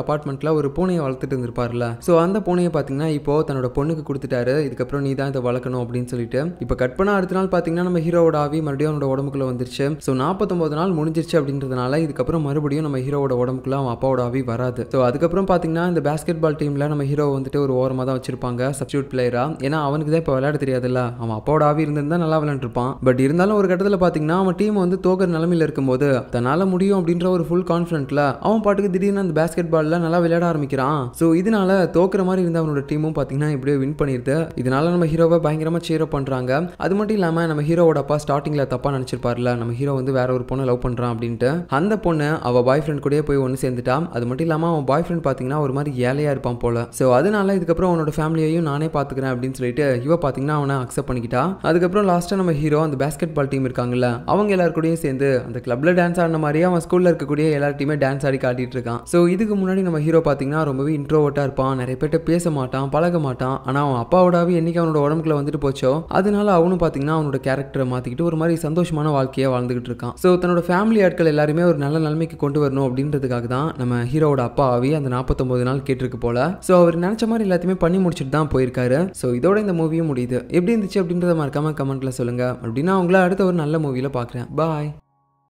அபார்ட்மெண்ட்ல ஒரு பூனையை வளர்த்துட்டு இருந்திருப்பாருல்ல சோ அந்த பூனையை பாத்தீங்கன்னா இப்போ தன்னோட பொண்ணுக்கு கொடுத்துட்டாரு இதுக்கப்புறம் நீ தான் இதை வளர்க்கணும் அப்படின்னு சொல்லிட்டு இப்ப கட் பண்ண அடுத்த நாள் பாத்தீங்கன்னா நம்ம ஹீரோட ஆவி மறுபடியும் அவனோட உடம்புக்குள்ள வந்துருச்சு சோ நாற்பத்தொன்பது நாள் முடிஞ்சிருச்சு அப்படின்றதுனால இதுக்கப்புறம் மறுபடியும் நம்ம ஹீரோவோட உடம்புக்குள்ள அவன் அப்பாவோட ஆவி வராது சோ அதுக்கப்புறம் பாத்தீங்கன்னா இந்த பேஸ்கெட் பால் டீம்ல நம்ம ஹீரோ வந்துட்டு ஒரு ஓரமா தான் வச்சிருப்பாங்க சப்ஸ்டியூட் பிளேயரா ஏன்னா அவனுக்கு தான் இப்போ விளையாட தெரியாதுல்ல அவன் அப்பாவோட ஆவி இருந்திருந்தா நல்லா விளையாண்டுருப்பான் பட் இருந்தாலும் ஒரு கட்டத்துல பாத்தீங்கன்னா அவன் டீம் வந்து தோகர் நிலைமையில இருக்கும்போது தன்னால முடியும் முடியும் அப்படின்ற ஒரு ஃபுல் கான்ஃபிடென்ட்ல அவன் பாட்டுக்கு திடீர்னு அந்த பேஸ்கெட் பால்ல நல்லா விளையாட ஆரம்பிக்கிறான் ஸோ இதனால தோக்குற மாதிரி இருந்த அவனோட டீமும் பார்த்தீங்கன்னா இப்படியே வின் பண்ணிருது இதனால நம்ம ஹீரோவை பயங்கரமா சீர் அப் பண்றாங்க அது மட்டும் இல்லாம நம்ம ஹீரோவோட அப்பா ஸ்டார்டிங்ல தப்பா நினைச்சிருப்பாருல நம்ம ஹீரோ வந்து வேற ஒரு பொண்ணை லவ் பண்றான் அப்படின்ட்டு அந்த பொண்ணு அவ பாய் ஃப்ரெண்ட் கூடயே போய் ஒன்னு சேர்ந்துட்டான் அது மட்டும் இல்லாம அவன் பாய் ஃப்ரெண்ட் பாத்தீங்கன்னா ஒரு மாதிரி ஏழையா இருப்பான் போல ஸோ அதனால இதுக்கப்புறம் அவனோட ஃபேமிலியையும் நானே பாத்துக்கிறேன் அப்படின்னு சொல்லிட்டு இவ பாத்தீங்கன்னா அவனை அக்செப்ட் பண்ணிக்கிட்டா அதுக்கப்புறம் லாஸ்ட்டா நம்ம ஹீரோ அந்த பேஸ்கெட் பால் டீம் இருக்காங்கல்ல அவங்க எல்லாருக்கூடையும் சேர்ந்து அந்த கிளப்ல டான்ஸ் ஆடின மாதிரியே அவன் ஸ்கூலில் இருக்கக்கூடிய எல்லார்ட்டையுமே டான்ஸ் ஆடி காட்டிட்டு இருக்கான் ஸோ இதுக்கு முன்னாடி நம்ம ஹீரோ பார்த்தீங்கன்னா ரொம்பவே இன்ட்ரோவர்ட்டாக இருப்பான் நிறைய பேர்ட்ட பேச மாட்டான் பழக மாட்டான் ஆனால் அவன் அப்பாவோடவே என்றைக்கு அவனோட உடம்புக்குள்ள வந்துட்டு போச்சோ அதனால அவனும் பார்த்தீங்கன்னா அவனோட கேரக்டரை மாற்றிக்கிட்டு ஒரு மாதிரி சந்தோஷமான வாழ்க்கையை வாழ்ந்துகிட்டு இருக்கான் ஸோ தன்னோட ஃபேமிலி ஆட்கள் எல்லாருமே ஒரு நல்ல நிலைமைக்கு கொண்டு வரணும் அப்படின்றதுக்காக தான் நம்ம ஹீரோட அப்பா ஆவி அந்த நாற்பத்தொம்பது நாள் கேட்டிருக்கு போல ஸோ அவர் நினச்ச மாதிரி எல்லாத்தையுமே பண்ணி முடிச்சுட்டு தான் போயிருக்காரு ஸோ இதோட இந்த மூவியும் முடியுது எப்படி இருந்துச்சு அப்படின்றத மறக்காம கமெண்ட்டில் சொல்லுங்கள் அப்படின்னா உங்களை அடுத்த ஒரு நல்ல மூவியில் பார்க்குறேன் பாய்